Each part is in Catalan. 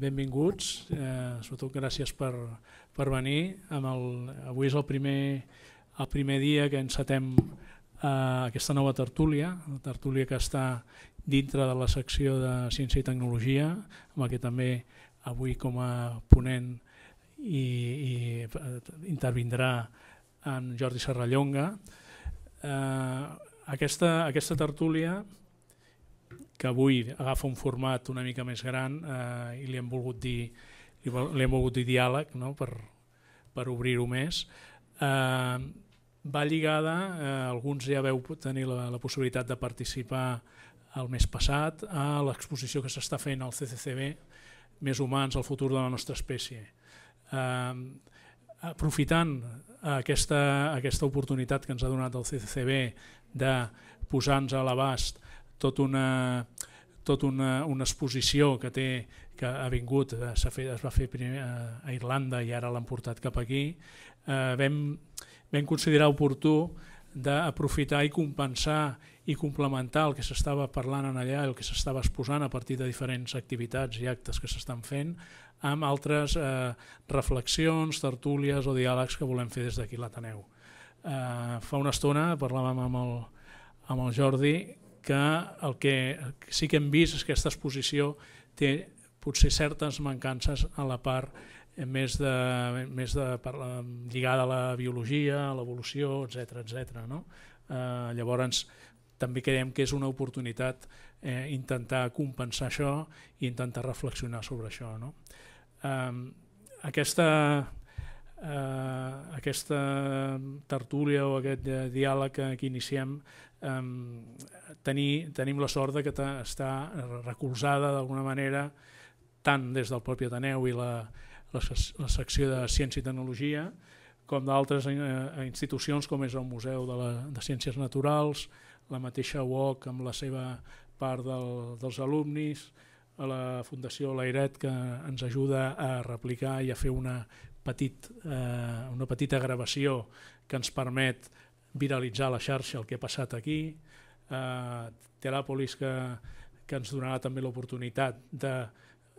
benvinguts, eh, sobretot gràcies per, per venir. Amb el, avui és el primer, el primer dia que encetem eh, aquesta nova tertúlia, la tertúlia que està dintre de la secció de Ciència i Tecnologia, amb la que també avui com a ponent i, i eh, intervindrà en Jordi Serrallonga. Eh, aquesta, aquesta tertúlia que avui agafa un format una mica més gran eh, i li hem volgut dir li, li hem volgut dir diàleg no? per, per obrir-ho més eh, va lligada eh, alguns ja veu tenir la, la possibilitat de participar el mes passat a l'exposició que s'està fent al CCCB més humans, el futur de la nostra espècie eh, aprofitant aquesta, aquesta oportunitat que ens ha donat el CCCB de posar-nos a l'abast tot una, tot una, una exposició que té que ha vingut, eh, fet, es va fer primer a Irlanda i ara l'han portat cap aquí, eh, vam, vam considerar oportú d'aprofitar i compensar i complementar el que s'estava parlant en allà, el que s'estava exposant a partir de diferents activitats i actes que s'estan fent, amb altres eh, reflexions, tertúlies o diàlegs que volem fer des d'aquí l'Ateneu. Eh, fa una estona parlàvem amb el, amb el Jordi que el que sí que hem vist és que aquesta exposició té potser certes mancances a la part eh, més, de, més de, per, lligada a la biologia, a l'evolució, etc etc. No? Eh, llavors, també creiem que és una oportunitat eh, intentar compensar això i intentar reflexionar sobre això. No? Eh, aquesta, eh, aquesta tertúlia o aquest eh, diàleg que, que iniciem eh, tenir, tenim la sort de que està recolzada d'alguna manera tant des del propi Ateneu i la, la, la secció de Ciència i Tecnologia com d'altres eh, eh, institucions com és el Museu de, la, de Ciències Naturals, la mateixa UOC amb la seva part del, dels alumnis, a la Fundació Lairet que ens ajuda a replicar i a fer una, petit, eh, una petita gravació que ens permet viralitzar la xarxa el que ha passat aquí, eh, Teràpolis que, que ens donarà també l'oportunitat de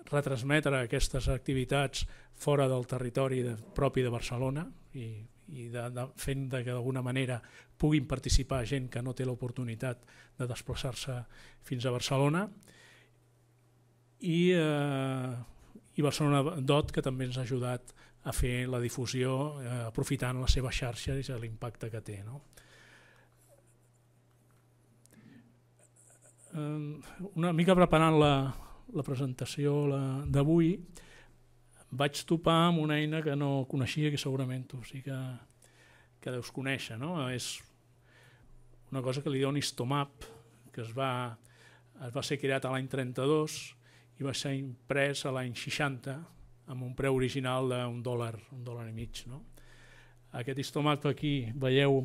retransmetre aquestes activitats fora del territori de, propi de Barcelona i, i de, de, fent de que d'alguna manera puguin participar gent que no té l'oportunitat de desplaçar-se fins a Barcelona i, eh, i Barcelona DOT que també ens ha ajudat a fer la difusió eh, aprofitant les seves xarxes i l'impacte que té. No? una mica preparant la, la presentació d'avui, vaig topar amb una eina que no coneixia, que segurament tu sí que, que deus conèixer. No? És una cosa que li diuen Istomap, que es va, es va ser creat a l'any 32 i va ser imprès a l'any 60 amb un preu original d'un dòlar, un dòlar i mig. No? Aquest histomat aquí, veieu,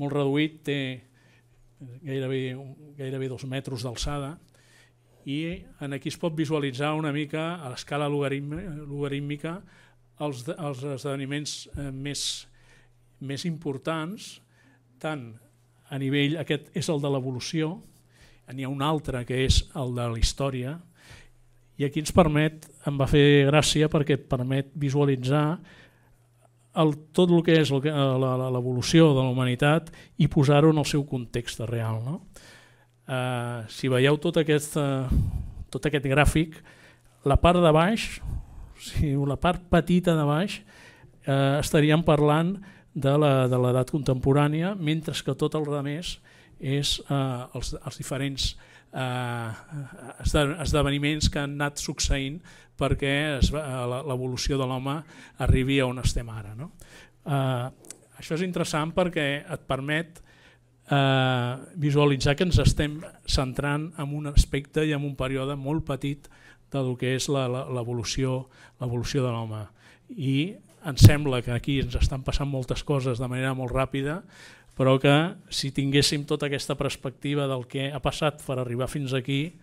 molt reduït, té gairebé, gairebé dos metres d'alçada, i en aquí es pot visualitzar una mica a l'escala logarítmica els, els esdeveniments eh, més, més importants, tant a nivell, aquest és el de l'evolució, n'hi ha un altre que és el de la història, i aquí ens permet, em va fer gràcia perquè permet visualitzar el, tot el que és eh, l'evolució de la humanitat i posar-ho en el seu context real. No? Eh, si veieu tot aquest, uh, tot aquest gràfic, la part de baix, o sigui, la part petita de baix, eh, estaríem parlant de l'edat contemporània, mentre que tot el rest és eh, els, els diferents eh, esdeveniments que han anat succeint perquè eh, l'evolució de l'home arribi a on estem ara. No? Eh, això és interessant perquè et permet eh, visualitzar que ens estem centrant en un aspecte i en un període molt petit del que és l'evolució de l'home. I ens sembla que aquí ens estan passant moltes coses de manera molt ràpida, però que si tinguéssim tota aquesta perspectiva del que ha passat per arribar fins aquí,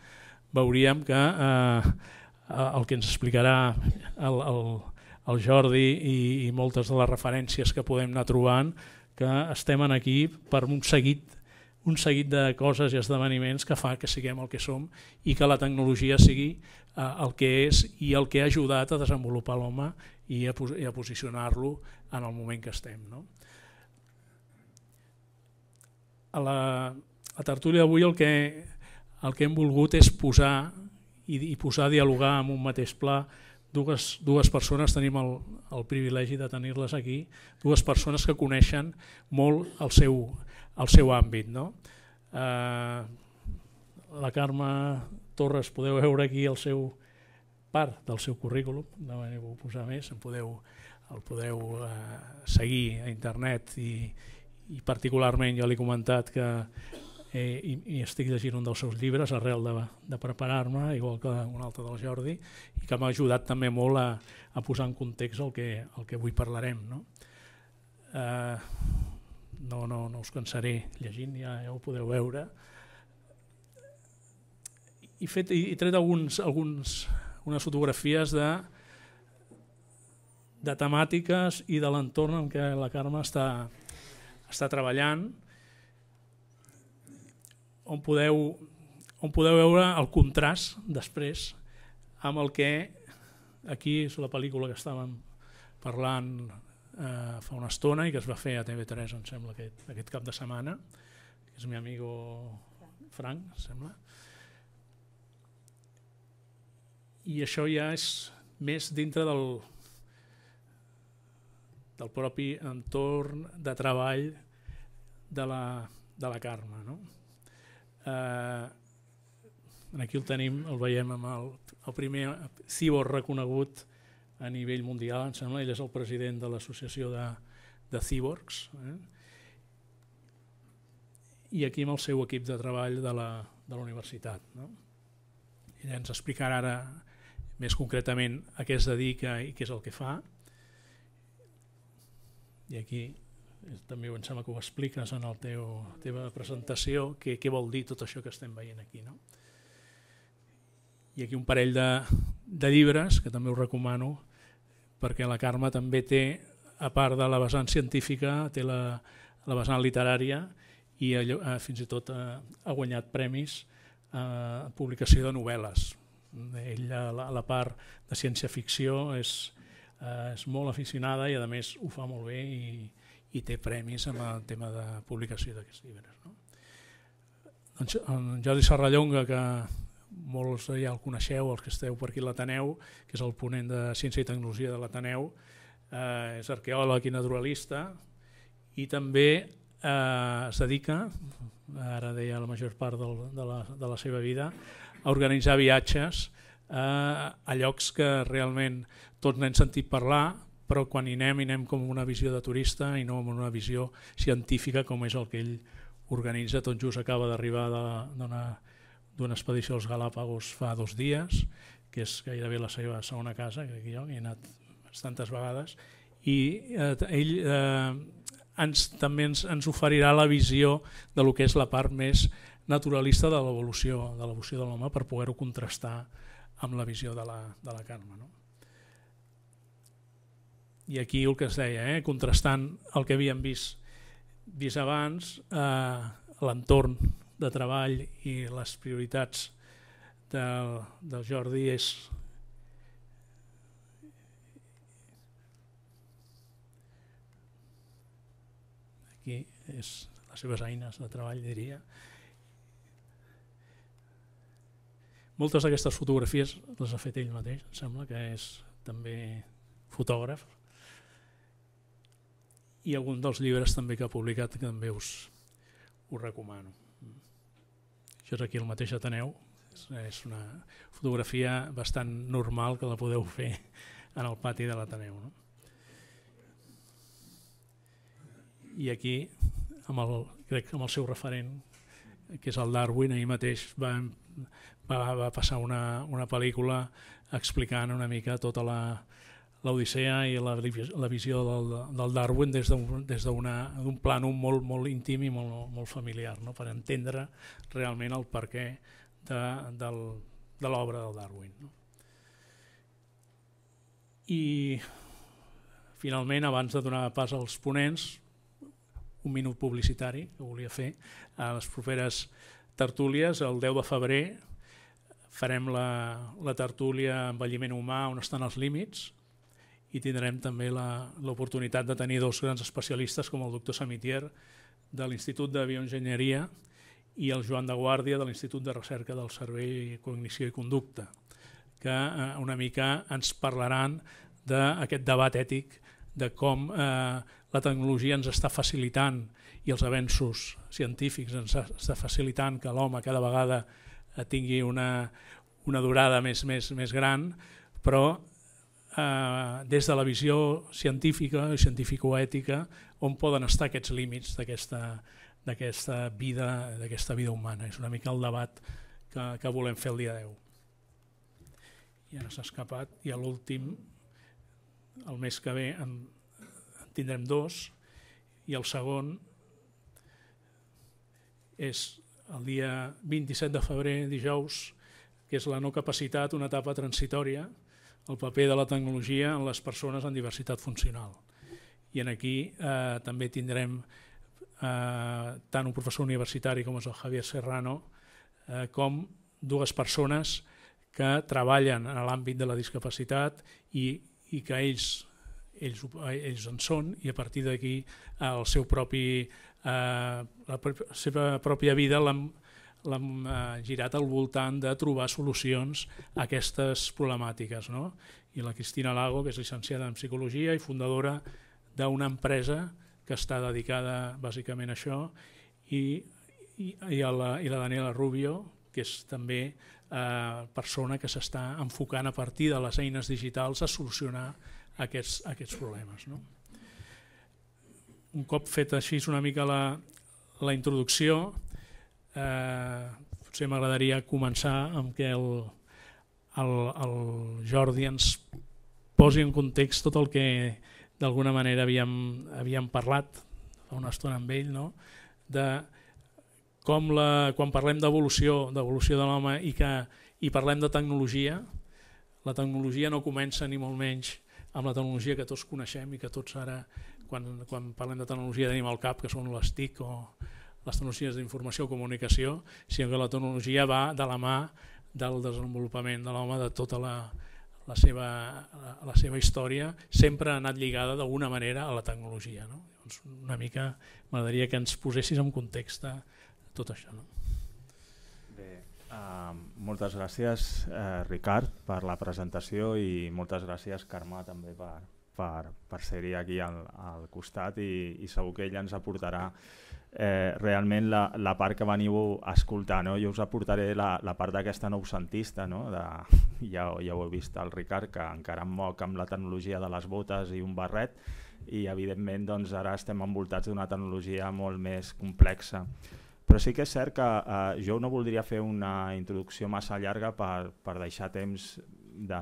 veuríem que eh, eh, el que ens explicarà el, el, el Jordi i, i moltes de les referències que podem anar trobant, que estem en aquí per un seguit un seguit de coses i esdeveniments que fa que siguem el que som i que la tecnologia sigui eh, el que és i el que ha ajudat a desenvolupar l'home i a, i a posicionar-lo en el moment que estem. No? a la, a tertúlia d'avui el, que, el que hem volgut és posar i, i posar a dialogar amb un mateix pla dues, dues persones, tenim el, el privilegi de tenir-les aquí, dues persones que coneixen molt el seu, el seu àmbit. No? Eh, la Carme Torres, podeu veure aquí el seu part del seu currículum, no n'hi puc posar més, en podeu, el podeu eh, seguir a internet i, i particularment ja li he comentat que eh, i, i estic llegint un dels seus llibres arrel de, de preparar-me, igual que un altre del Jordi, i que m'ha ajudat també molt a, a posar en context el que, el que avui parlarem. No? Eh, no, no, no us cansaré llegint, ja, ja ho podeu veure. I fet, he tret alguns, alguns, unes fotografies de, de temàtiques i de l'entorn en què la Carme està, està treballant, on podeu, on podeu veure el contrast després amb el que aquí és la pel·lícula que estàvem parlant eh, fa una estona i que es va fer a TV3, em sembla, aquest, aquest cap de setmana, que és mi amigo Frank, em sembla. I això ja és més dintre del, del propi entorn de treball de la, de la Carme. No? Eh, aquí el tenim, el veiem amb el, el primer cibor reconegut a nivell mundial, em sembla, ell és el president de l'associació de, de cíborgs, eh? i aquí amb el seu equip de treball de la, de la universitat. No? Ella ens explicarà ara més concretament a què es dedica i què és el que fa, i aquí eh, també em sembla que ho expliques en la teu, teva presentació, què, què vol dir tot això que estem veient aquí. No? I aquí un parell de, de llibres que també us recomano perquè la Carme també té, a part de la vessant científica, té la, la vessant literària i allò, eh, fins i tot eh, ha guanyat premis a eh, publicació de novel·les. Ell, la, la part de ciència-ficció, és eh, és molt aficionada i a més ho fa molt bé i, i té premis amb el tema de publicació d'aquests llibres. No? Doncs en Jordi Serrallonga, que molts ja el coneixeu, els que esteu per aquí a l'Ateneu, que és el ponent de Ciència i Tecnologia de l'Ateneu, eh, és arqueòleg i naturalista i també eh, es dedica, ara deia la major part del, de, la, de la seva vida, a organitzar viatges eh, a llocs que realment tots n'hem sentit parlar, però quan hi anem, hi anem com una visió de turista i no amb una visió científica com és el que ell organitza. Tot just acaba d'arribar d'una expedició als Galàpagos fa dos dies, que és gairebé la seva segona casa, que jo hi he anat tantes vegades, i eh, ell eh, ens, també ens, ens oferirà la visió de lo que és la part més naturalista de l'evolució de l'evolució de l'home per poder-ho contrastar amb la visió de la, de la Carme. No? i aquí el que es deia, eh? contrastant el que havíem vist, vist abans, eh, l'entorn de treball i les prioritats del, del Jordi és aquí és les seves eines de treball, diria. Moltes d'aquestes fotografies les ha fet ell mateix, em sembla que és també fotògraf, i algun dels llibres també que ha publicat que també us, us recomano. Això és aquí el mateix Ateneu, és una fotografia bastant normal que la podeu fer en el pati de l'Ateneu. No? I aquí, amb el, crec que amb el seu referent, que és el Darwin, ahir mateix va, va, va passar una, una pel·lícula explicant una mica tota la, l'Odissea i la, la visió del, del Darwin des d'un plànol molt, molt íntim i molt, molt familiar, no? per entendre realment el perquè de, del, de l'obra del Darwin. No? I finalment, abans de donar pas als ponents, un minut publicitari que volia fer a les properes tertúlies. El 10 de febrer farem la, la tertúlia Envelliment humà on estan els límits, i tindrem també l'oportunitat de tenir dos grans especialistes com el doctor Samitier de l'Institut de Bioenginyeria i el Joan de Guàrdia de l'Institut de Recerca del Cervell, Cognició i Conducta, que eh, una mica ens parlaran d'aquest debat ètic de com eh, la tecnologia ens està facilitant i els avenços científics ens està facilitant que l'home cada vegada eh, tingui una, una durada més, més, més gran, però eh, des de la visió científica i científico-ètica on poden estar aquests límits d'aquesta vida d'aquesta vida humana. És una mica el debat que, que volem fer el dia 10. I ara s'ha escapat i a l'últim, el mes que ve, en, en tindrem dos i el segon és el dia 27 de febrer, dijous, que és la no capacitat, una etapa transitòria, el paper de la tecnologia en les persones amb diversitat funcional. I en aquí eh, també tindrem eh, tant un professor universitari com és el Javier Serrano, eh, com dues persones que treballen en l'àmbit de la discapacitat i, i que ells, ells, ells en són i a partir d'aquí el seu propi, eh, la, la seva pròpia vida l'han l'hem eh, girat al voltant de trobar solucions a aquestes problemàtiques. No? I la Cristina Lago, que és llicenciada en Psicologia i fundadora d'una empresa que està dedicada bàsicament a això, i, i, i, a la, i la Daniela Rubio, que és també eh, persona que s'està enfocant a partir de les eines digitals a solucionar aquests, aquests problemes. No? Un cop fet així una mica la, la introducció, eh, potser m'agradaria començar amb que el, el, el Jordi ens posi en context tot el que d'alguna manera havíem, havíem parlat fa una estona amb ell, no? de com la, quan parlem d'evolució d'evolució de l'home i que i parlem de tecnologia, la tecnologia no comença ni molt menys amb la tecnologia que tots coneixem i que tots ara, quan, quan parlem de tecnologia, tenim al cap, que són les TIC o, les tecnologies d'informació i comunicació, sinó que la tecnologia va de la mà del desenvolupament de l'home, de tota la, la, seva, la, la seva història, sempre ha anat lligada d'alguna manera a la tecnologia. No? Llavors, una mica m'agradaria que ens posessis en context tot això. No? Bé, Uh, moltes gràcies eh, Ricard per la presentació i moltes gràcies Carme també per, per, per ser-hi aquí al, al costat i, i segur que ella ens aportarà eh, realment la, la part que veniu a escoltar. No? Jo us aportaré la, la part d'aquesta noucentista, no? de, ja, ja ho he vist al Ricard, que encara em moc amb la tecnologia de les botes i un barret, i evidentment doncs, ara estem envoltats d'una tecnologia molt més complexa. Però sí que és cert que eh, jo no voldria fer una introducció massa llarga per, per deixar temps de,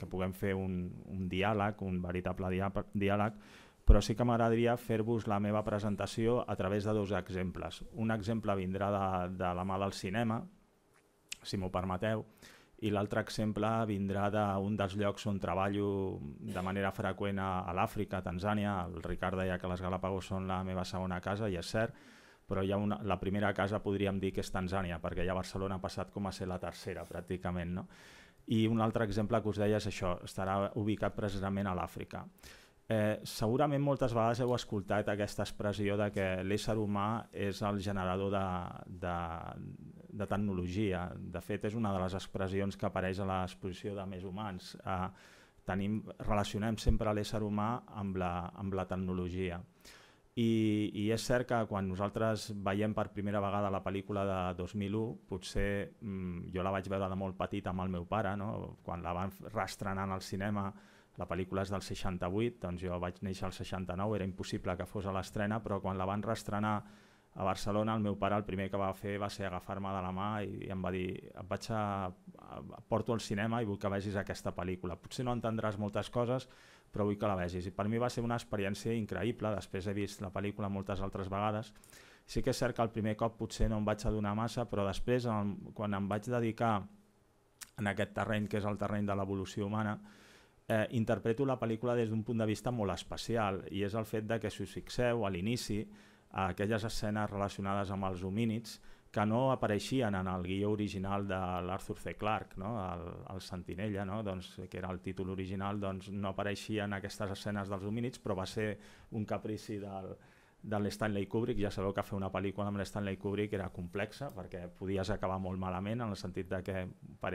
que puguem fer un, un diàleg, un veritable diàleg, però sí que m'agradaria fer-vos la meva presentació a través de dos exemples. Un exemple vindrà de, de la mà del cinema, si m'ho permeteu, i l'altre exemple vindrà d'un dels llocs on treballo de manera freqüent a l'Àfrica, a Tanzània. El Ricard deia que les Galàpagos són la meva segona casa, i és cert, però hi ha una, la primera casa podríem dir que és Tanzània, perquè ja Barcelona ha passat com a ser la tercera, pràcticament. No? I un altre exemple que us deia és això, estarà ubicat precisament a l'Àfrica. Eh, segurament moltes vegades heu escoltat aquesta expressió de que l'ésser humà és el generador de, de, de tecnologia. De fet, és una de les expressions que apareix a l'exposició de Més Humans. Eh, tenim, relacionem sempre l'ésser humà amb la, amb la tecnologia. I, I és cert que quan nosaltres veiem per primera vegada la pel·lícula de 2001, potser mm, jo la vaig veure de molt petit amb el meu pare, no? quan la van rastrenant al cinema, la pel·lícula és del 68, doncs jo vaig néixer al 69, era impossible que fos a l'estrena, però quan la van reestrenar a Barcelona, el meu pare el primer que va fer va ser agafar-me de la mà i, i em va dir et vaig a, a, porto al cinema i vull que vegis aquesta pel·lícula. Potser no entendràs moltes coses, però vull que la vegis. I per mi va ser una experiència increïble, després he vist la pel·lícula moltes altres vegades. Sí que és cert que el primer cop potser no em vaig adonar massa, però després, quan em vaig dedicar en aquest terreny, que és el terreny de l'evolució humana, eh, interpreto la pel·lícula des d'un punt de vista molt especial i és el fet de que si us fixeu a l'inici eh, aquelles escenes relacionades amb els homínids que no apareixien en el guió original de l'Arthur C. Clarke, no? el, el Sentinella, no? doncs, que era el títol original, doncs, no apareixien aquestes escenes dels homínids, però va ser un caprici del, de l'Stanley Kubrick, ja sabeu que fer una pel·lícula amb l'Stanley Kubrick era complexa perquè podies acabar molt malament en el sentit de que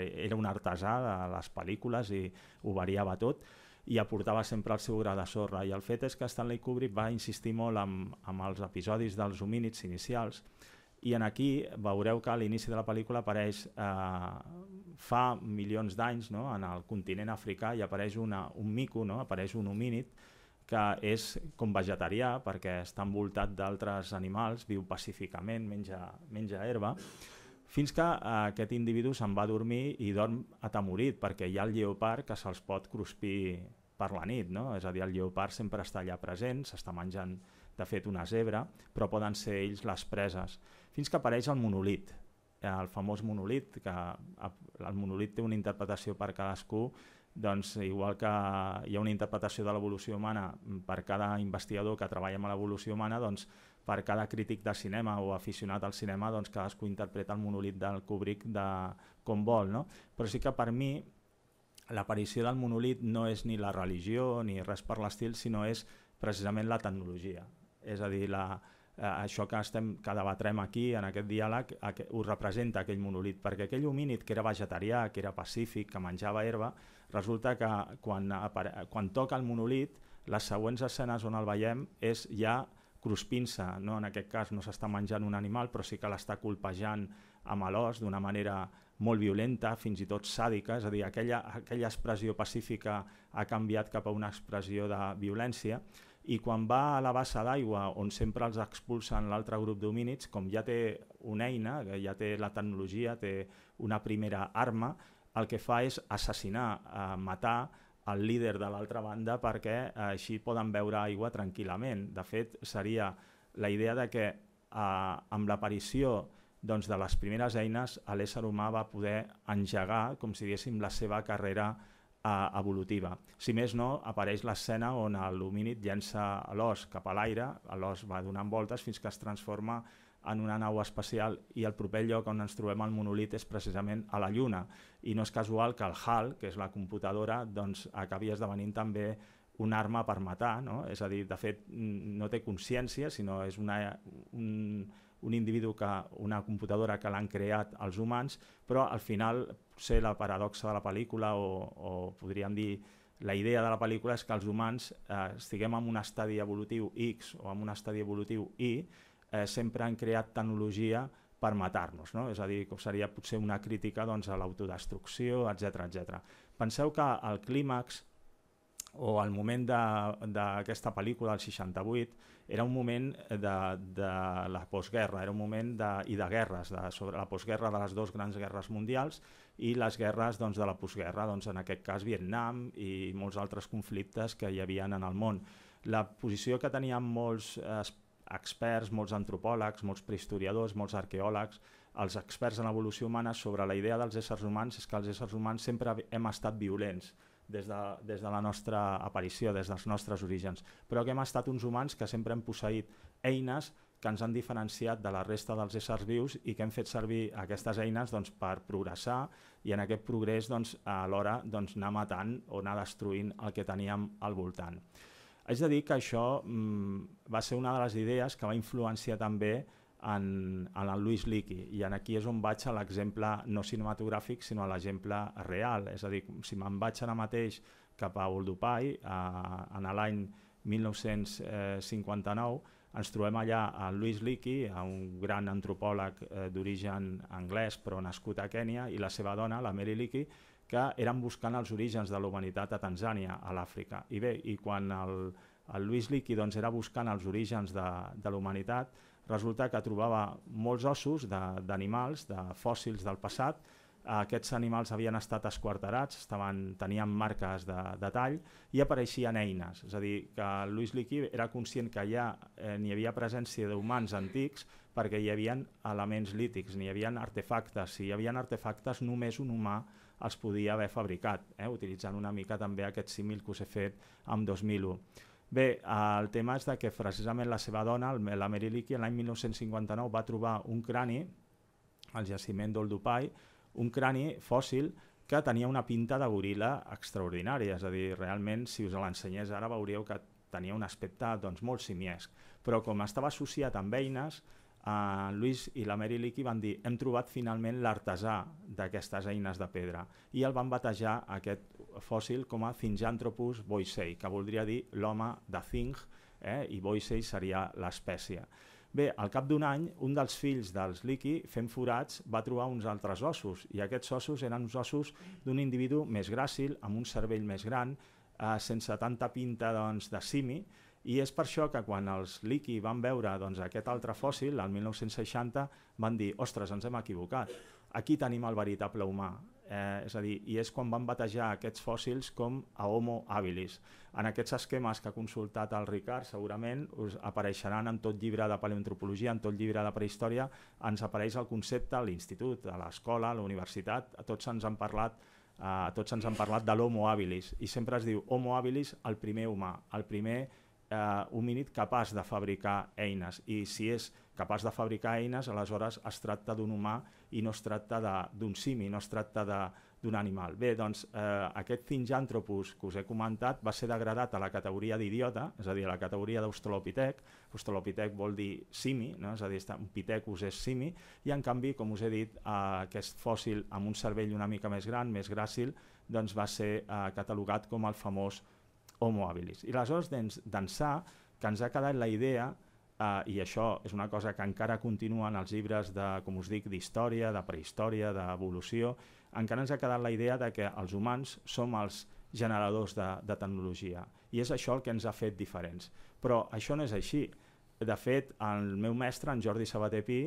era un artesà de les pel·lícules i ho variava tot i aportava sempre el seu gra de sorra i el fet és que Stanley Kubrick va insistir molt amb, amb els episodis dels homínids inicials i en aquí veureu que a l'inici de la pel·lícula apareix eh, fa milions d'anys no? en el continent africà i apareix una, un mico, no? apareix un homínid que és com vegetarià perquè està envoltat d'altres animals, viu pacíficament, menja, menja herba, fins que eh, aquest individu se'n va a dormir i dorm atemorit perquè hi ha el lleopard que se'ls pot cruspir per la nit, no? és a dir, el lleopard sempre està allà present, s'està menjant de fet una zebra, però poden ser ells les preses, fins que apareix el monolit, eh, el famós monolit, que el monolit té una interpretació per cadascú, doncs igual que hi ha una interpretació de l'evolució humana mm, per cada investigador que treballa amb l'evolució humana, doncs per cada crític de cinema o aficionat al cinema, doncs cadascú interpreta el monolit del Kubrick de com vol, no? Però sí que per mi l'aparició del monolit no és ni la religió ni res per l'estil, sinó és precisament la tecnologia. És a dir, la, eh, això que, estem, que debatrem aquí, en aquest diàleg, aqu ho representa aquell monolit, perquè aquell homínid que era vegetarià, que era pacífic, que menjava herba, resulta que quan, quan toca el monolit, les següents escenes on el veiem és ja cruspint-se, no? en aquest cas no s'està menjant un animal, però sí que l'està colpejant amb l'os d'una manera molt violenta, fins i tot sàdica, és a dir, aquella, aquella expressió pacífica ha canviat cap a una expressió de violència, i quan va a la bassa d'aigua on sempre els expulsen l'altre grup d'homínids, com ja té una eina, que ja té la tecnologia, té una primera arma, el que fa és assassinar, eh, matar el líder de l'altra banda perquè eh, així poden veure aigua tranquil·lament. De fet, seria la idea de que eh, amb l'aparició doncs, de les primeres eines l'ésser humà va poder engegar, com si diguéssim, la seva carrera Eh, evolutiva. Si més no, apareix l'escena on l'homínid llença l'os cap a l'aire, l'os va donant voltes fins que es transforma en una nau espacial i el proper lloc on ens trobem el monolit és precisament a la Lluna. I no és casual que el HAL, que és la computadora, doncs, acabi esdevenint també una arma per matar, no? és a dir, de fet no té consciència, sinó és una, un, un individu que, una computadora que l'han creat els humans, però al final ser la paradoxa de la pel·lícula o, o podríem dir la idea de la pel·lícula és que els humans eh, estiguem en un estadi evolutiu X o en un estadi evolutiu Y, eh, sempre han creat tecnologia per matar-nos, no? és a dir, que seria potser una crítica doncs, a l'autodestrucció, etc etc. Penseu que el clímax o el moment d'aquesta pel·lícula, del 68, era un moment de, de la postguerra, era un moment de, i de guerres, de, sobre la postguerra de les dues grans guerres mundials i les guerres doncs, de la postguerra, doncs, en aquest cas Vietnam i molts altres conflictes que hi havia en el món. La posició que tenien molts eh, experts, molts antropòlegs, molts prehistoriadors, molts arqueòlegs, els experts en evolució humana sobre la idea dels éssers humans és que els éssers humans sempre hem estat violents, des de, des de la nostra aparició, des dels nostres orígens, però que hem estat uns humans que sempre hem posseït eines que ens han diferenciat de la resta dels éssers vius i que hem fet servir aquestes eines doncs, per progressar i en aquest progrés doncs, alhora doncs, anar matant o anar destruint el que teníem al voltant. Haig de dir que això mm, va ser una de les idees que va influenciar també en, en el Luis Liqui i en aquí és on vaig a l'exemple no cinematogràfic sinó a l'exemple real és a dir, si me'n vaig ara mateix cap a Oldupai eh, en l'any 1959 ens trobem allà a Luis Leakey, un gran antropòleg eh, d'origen anglès però nascut a Kènia, i la seva dona, la Mary Leakey, que eren buscant els orígens de la humanitat a Tanzània, a l'Àfrica. I bé, i quan el, el Luis Leakey doncs, era buscant els orígens de, de la humanitat, resulta que trobava molts ossos d'animals, de, de fòssils del passat, aquests animals havien estat esquarterats, estaven, tenien marques de, de tall i apareixien eines. És a dir, que Luis Liqui era conscient que ja eh, n'hi havia presència d'humans antics perquè hi havia elements lítics, n'hi havia artefactes. Si hi havia artefactes, només un humà els podia haver fabricat, eh, utilitzant una mica també aquest símil que us he fet amb 2001. Bé, el tema és que precisament la seva dona, la Leakey, l'any 1959 va trobar un crani al jaciment d'Oldupai, un crani fòssil que tenia una pinta de goril·la extraordinària, és a dir, realment, si us l'ensenyés ara veuríeu que tenia un aspecte doncs, molt simiesc. Però com estava associat amb eines, eh, Luis i la Mary Leakey van dir hem trobat finalment l'artesà d'aquestes eines de pedra i el van batejar aquest fòssil com a Thinjanthropus boisei, que voldria dir l'home de Thing, eh? i boisei seria l'espècie. Bé, al cap d'un any, un dels fills dels Liki, fent forats, va trobar uns altres ossos, i aquests ossos eren uns ossos d'un individu més gràcil, amb un cervell més gran, eh, sense tanta pinta doncs, de simi, i és per això que quan els Liki van veure doncs, aquest altre fòssil, el 1960, van dir, ostres, ens hem equivocat, aquí tenim el veritable humà. Eh, és a dir, i és quan van batejar aquests fòssils com a Homo habilis. En aquests esquemes que ha consultat el Ricard, segurament us apareixeran en tot llibre de paleontropologia, en tot llibre de prehistòria, ens apareix el concepte a l'institut, a l'escola, a la universitat, a tots ens han parlat eh, tots ens han parlat de l'homo habilis i sempre es diu homo habilis el primer humà, el primer eh, homínid capaç de fabricar eines i si és capaç de fabricar eines, aleshores es tracta d'un humà i no es tracta d'un simi, no es tracta d'un animal. Bé, doncs eh, aquest Thingjanthropus que us he comentat va ser degradat a la categoria d'idiota, és a dir, a la categoria d'australopitec. Australopitec vol dir simi, no? és a dir, un pitecus és simi, i en canvi, com us he dit, eh, aquest fòssil amb un cervell una mica més gran, més gràcil, doncs va ser eh, catalogat com el famós Homo habilis. I aleshores, d'ençà, que ens ha quedat la idea Uh, I això és una cosa que encara continua en els llibres de, com us dic, d'història, de prehistòria, d'evolució. Encara ens ha quedat la idea de que els humans som els generadors de, de tecnologia i és això el que ens ha fet diferents. Però això no és així. De fet, el meu mestre, en Jordi Sabater Pi,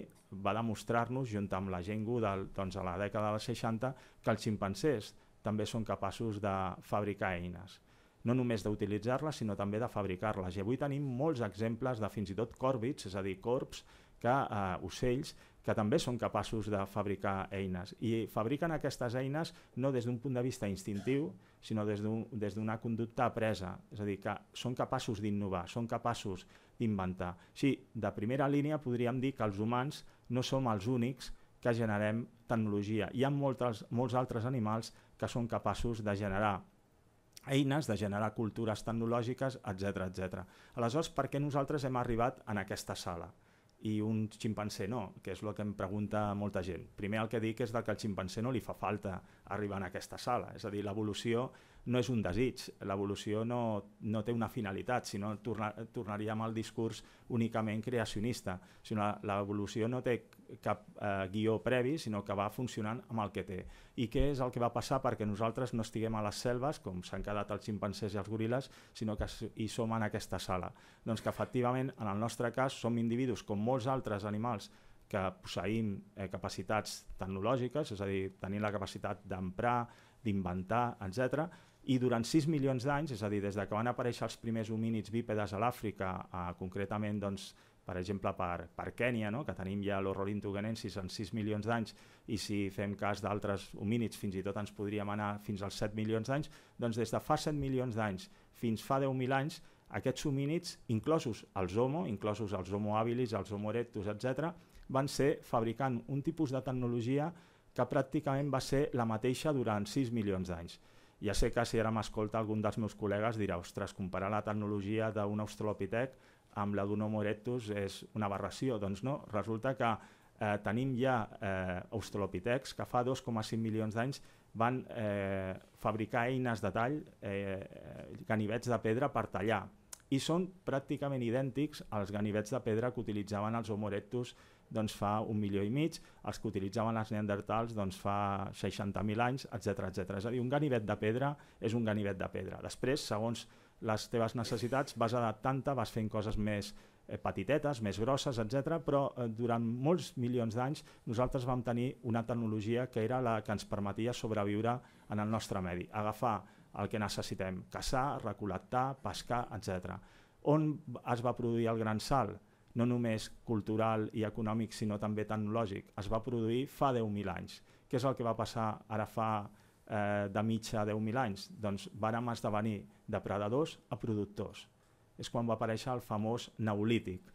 va demostrar-nos, junt amb la gent del, doncs, a la dècada dels 60, que els ximpancers també són capaços de fabricar eines no només d'utilitzar-les, sinó també de fabricar-les. I avui tenim molts exemples de fins i tot còrbits, és a dir, corps, que, eh, ocells, que també són capaços de fabricar eines. I fabriquen aquestes eines no des d'un punt de vista instintiu, sinó des d'una conducta apresa. És a dir, que són capaços d'innovar, són capaços d'inventar. Sí, de primera línia podríem dir que els humans no som els únics que generem tecnologia. Hi ha moltes, molts altres animals que són capaços de generar eines de generar cultures tecnològiques, etc etc. Aleshores, per què nosaltres hem arribat en aquesta sala? i un ximpancé no, que és el que em pregunta molta gent. Primer el que dic és que al ximpancé no li fa falta arribar en aquesta sala, és a dir, l'evolució no és un desig, l'evolució no, no té una finalitat, sinó tornar, tornaríem al discurs únicament creacionista, sinó l'evolució no té cap eh, guió previ, sinó que va funcionant amb el que té. I què és el que va passar perquè nosaltres no estiguem a les selves, com s'han quedat els ximpancers i els goril·les, sinó que hi som en aquesta sala. Doncs que efectivament, en el nostre cas, som individus com molts altres animals que posseïm eh, capacitats tecnològiques, és a dir, tenim la capacitat d'emprar, d'inventar, etc. I durant 6 milions d'anys, és a dir, des de que van aparèixer els primers homínids bípedes a l'Àfrica, eh, concretament doncs, per exemple, per, per Kènia, no? que tenim ja l'Horrorintogenensis en 6 milions d'anys i si fem cas d'altres homínids fins i tot ens podríem anar fins als 7 milions d'anys, doncs des de fa 7 milions d'anys fins fa 10.000 anys aquests homínids, inclosos els homo, inclosos els homo habilis, els homo erectus, etc., van ser fabricant un tipus de tecnologia que pràcticament va ser la mateixa durant 6 milions d'anys. Ja sé que si ara m'escolta algun dels meus col·legues dirà, ostres, comparar la tecnologia d'un australopitec amb la d'un homo erectus és una aberració. Doncs no, resulta que eh, tenim ja eh, australopitecs que fa 2,5 milions d'anys van eh, fabricar eines de tall, eh, ganivets de pedra per tallar, i són pràcticament idèntics als ganivets de pedra que utilitzaven els Homo erectus doncs, fa un milió i mig, els que utilitzaven els neandertals doncs, fa 60.000 anys, etc etc. És a dir, un ganivet de pedra és un ganivet de pedra. Després, segons les teves necessitats, vas adaptant-te, vas fent coses més eh, petitetes, més grosses, etc. però eh, durant molts milions d'anys nosaltres vam tenir una tecnologia que era la que ens permetia sobreviure en el nostre medi, agafar el que necessitem, caçar, recol·lectar, pescar, etc. On es va produir el gran salt? no només cultural i econòmic, sinó també tecnològic. Es va produir fa 10.000 anys. Què és el que va passar ara fa eh, de mitja 10.000 anys? Doncs vàrem esdevenir depredadors a productors. És quan va aparèixer el famós neolític.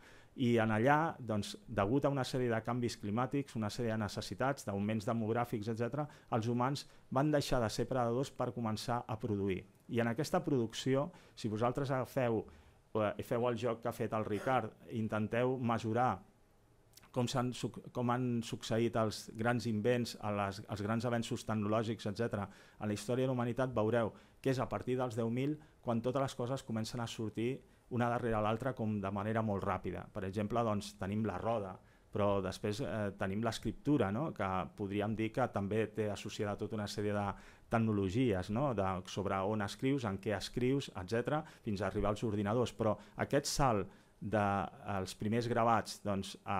I en allà, doncs, degut a una sèrie de canvis climàtics, una sèrie de necessitats, d'augments demogràfics, etc., els humans van deixar de ser predadors per començar a produir. I en aquesta producció, si vosaltres agafeu, eh, feu el joc que ha fet el Ricard, intenteu mesurar com, han, com han succeït els grans invents, les, els grans avenços tecnològics, etc. a la història de la humanitat, veureu que és a partir dels 10.000 quan totes les coses comencen a sortir una darrere l'altra com de manera molt ràpida. Per exemple, doncs, tenim la roda, però després eh, tenim l'escriptura, no? que podríem dir que també té associada tota una sèrie de tecnologies, no? de, sobre on escrius, en què escrius, etc fins a arribar als ordinadors. Però aquest salt dels de, primers gravats doncs, a,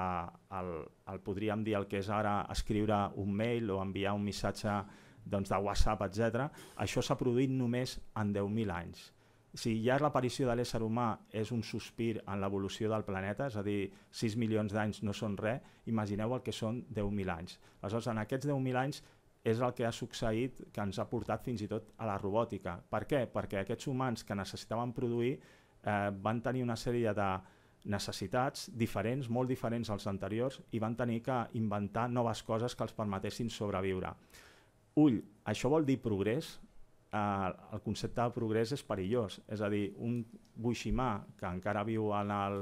el, el podríem dir el que és ara escriure un mail o enviar un missatge doncs, de WhatsApp, etc. Això s'ha produït només en 10.000 anys. Si ja l'aparició de l'ésser humà és un sospir en l'evolució del planeta, és a dir, 6 milions d'anys no són res, imagineu el que són 10.000 anys. Aleshores, en aquests 10.000 anys és el que ha succeït que ens ha portat fins i tot a la robòtica. Per què? Perquè aquests humans que necessitaven produir eh, van tenir una sèrie de, necessitats diferents, molt diferents als anteriors, i van tenir que inventar noves coses que els permetessin sobreviure. Ull, això vol dir progrés? Eh, el concepte de progrés és perillós, és a dir, un buiximà que encara viu en el,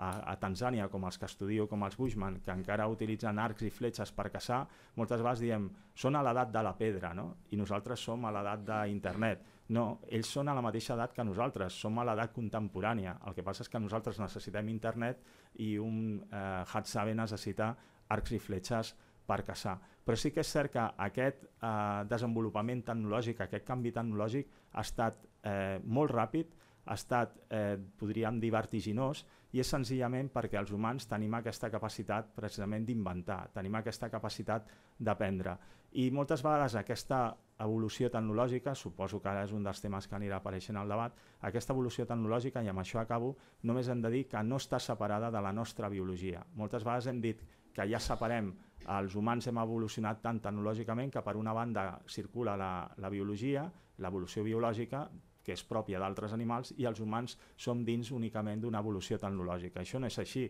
a, a Tanzània, com els que estudio, com els Bushman, que encara utilitzen arcs i fletxes per caçar, moltes vegades diem, són a l'edat de la pedra, no? i nosaltres som a l'edat d'internet no, ells són a la mateixa edat que nosaltres, som a l'edat contemporània. El que passa és que nosaltres necessitem internet i un eh, hat saber necessita arcs i fletxes per caçar. Però sí que és cert que aquest eh, desenvolupament tecnològic, aquest canvi tecnològic ha estat eh, molt ràpid, ha estat, eh, podríem dir, vertiginós, i és senzillament perquè els humans tenim aquesta capacitat precisament d'inventar, tenim aquesta capacitat d'aprendre. I moltes vegades aquesta evolució tecnològica, suposo que ara és un dels temes que anirà apareixent al debat, aquesta evolució tecnològica, i amb això acabo, només hem de dir que no està separada de la nostra biologia. Moltes vegades hem dit que ja separem, els humans hem evolucionat tant tecnològicament que per una banda circula la, la biologia, l'evolució biològica, que és pròpia d'altres animals, i els humans som dins únicament d'una evolució tecnològica. Això no és així.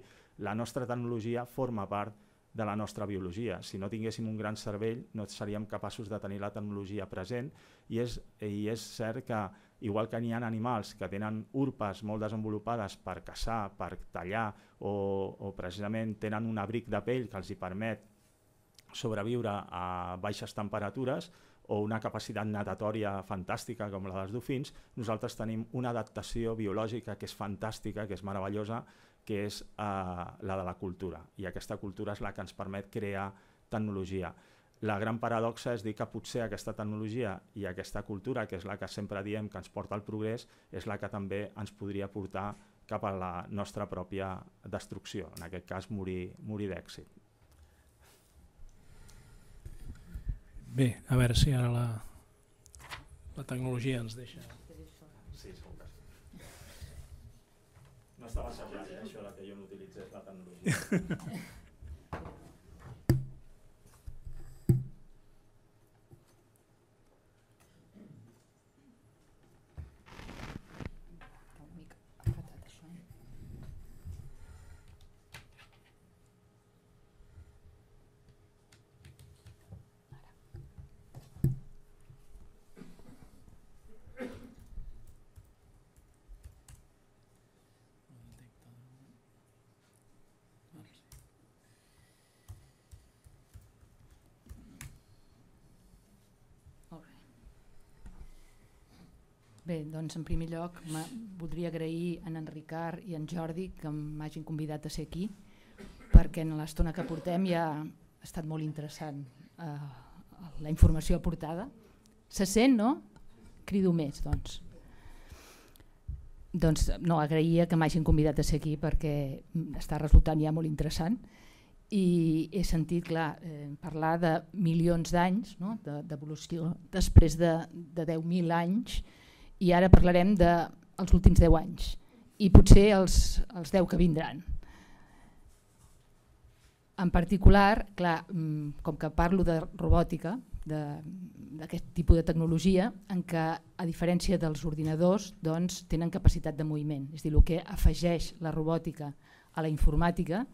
La nostra tecnologia forma part de la nostra biologia. Si no tinguéssim un gran cervell no seríem capaços de tenir la tecnologia present i és, i és cert que igual que n'hi ha animals que tenen urpes molt desenvolupades per caçar, per tallar o, o precisament tenen un abric de pell que els hi permet sobreviure a baixes temperatures o una capacitat natatòria fantàstica com la dels dofins, nosaltres tenim una adaptació biològica que és fantàstica, que és meravellosa, que és eh, la de la cultura. I aquesta cultura és la que ens permet crear tecnologia. La gran paradoxa és dir que potser aquesta tecnologia i aquesta cultura, que és la que sempre diem que ens porta al progrés, és la que també ens podria portar cap a la nostra pròpia destrucció, en aquest cas morir, morir d'èxit. Bé, a veure si ara la, la tecnologia ens deixa... No estava assajar, eh, això, que jo no utilitzés la tecnologia. Bé, doncs en primer lloc voldria agrair a en, en Ricard i en Jordi que m'hagin convidat a ser aquí perquè en l'estona que portem ja ha estat molt interessant eh, la informació aportada. Se sent, no? Crido més, doncs. Doncs no, agraïa que m'hagin convidat a ser aquí perquè està resultant ja molt interessant i he sentit clar, eh, parlar de milions d'anys no? d'evolució de, després de, de 10.000 anys i ara parlarem dels de últims 10 anys i potser els, els 10 que vindran. En particular, clar, mm, com que parlo de robòtica, d'aquest tipus de tecnologia en què, a diferència dels ordinadors, doncs, tenen capacitat de moviment. És a dir, el que afegeix la robòtica a la informàtica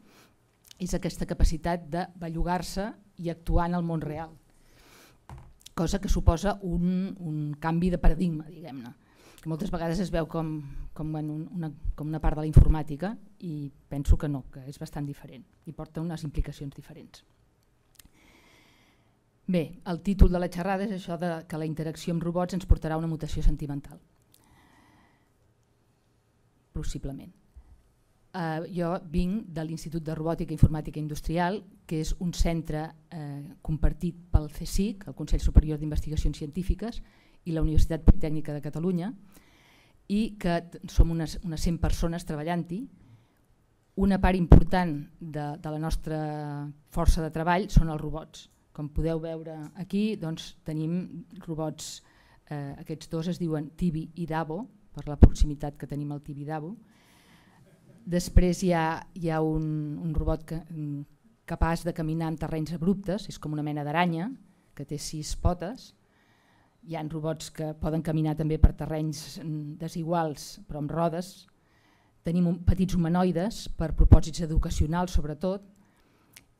és aquesta capacitat de bellugar-se i actuar en el món real cosa que suposa un, un canvi de paradigma, diguem-ne que moltes vegades es veu com, com, en una, com una part de la informàtica i penso que no, que és bastant diferent i porta unes implicacions diferents. Bé, el títol de la xerrada és això de que la interacció amb robots ens portarà a una mutació sentimental. Possiblement eh, jo vinc de l'Institut de Robòtica i Informàtica Industrial, que és un centre eh, compartit pel CSIC, el Consell Superior d'Investigacions Científiques, i la Universitat Politècnica de Catalunya, i que som unes, unes 100 persones treballant-hi. Una part important de, de la nostra força de treball són els robots. Com podeu veure aquí, doncs, tenim robots, eh, aquests dos es diuen Tibi i Davo, per la proximitat que tenim al Tibi i Davo, Després hi ha, hi ha un, un robot que, capaç de caminar en terrenys abruptes, és com una mena d'aranya, que té sis potes. Hi ha robots que poden caminar també per terrenys mm, desiguals, però amb rodes. Tenim un, petits humanoides per propòsits educacionals, sobretot,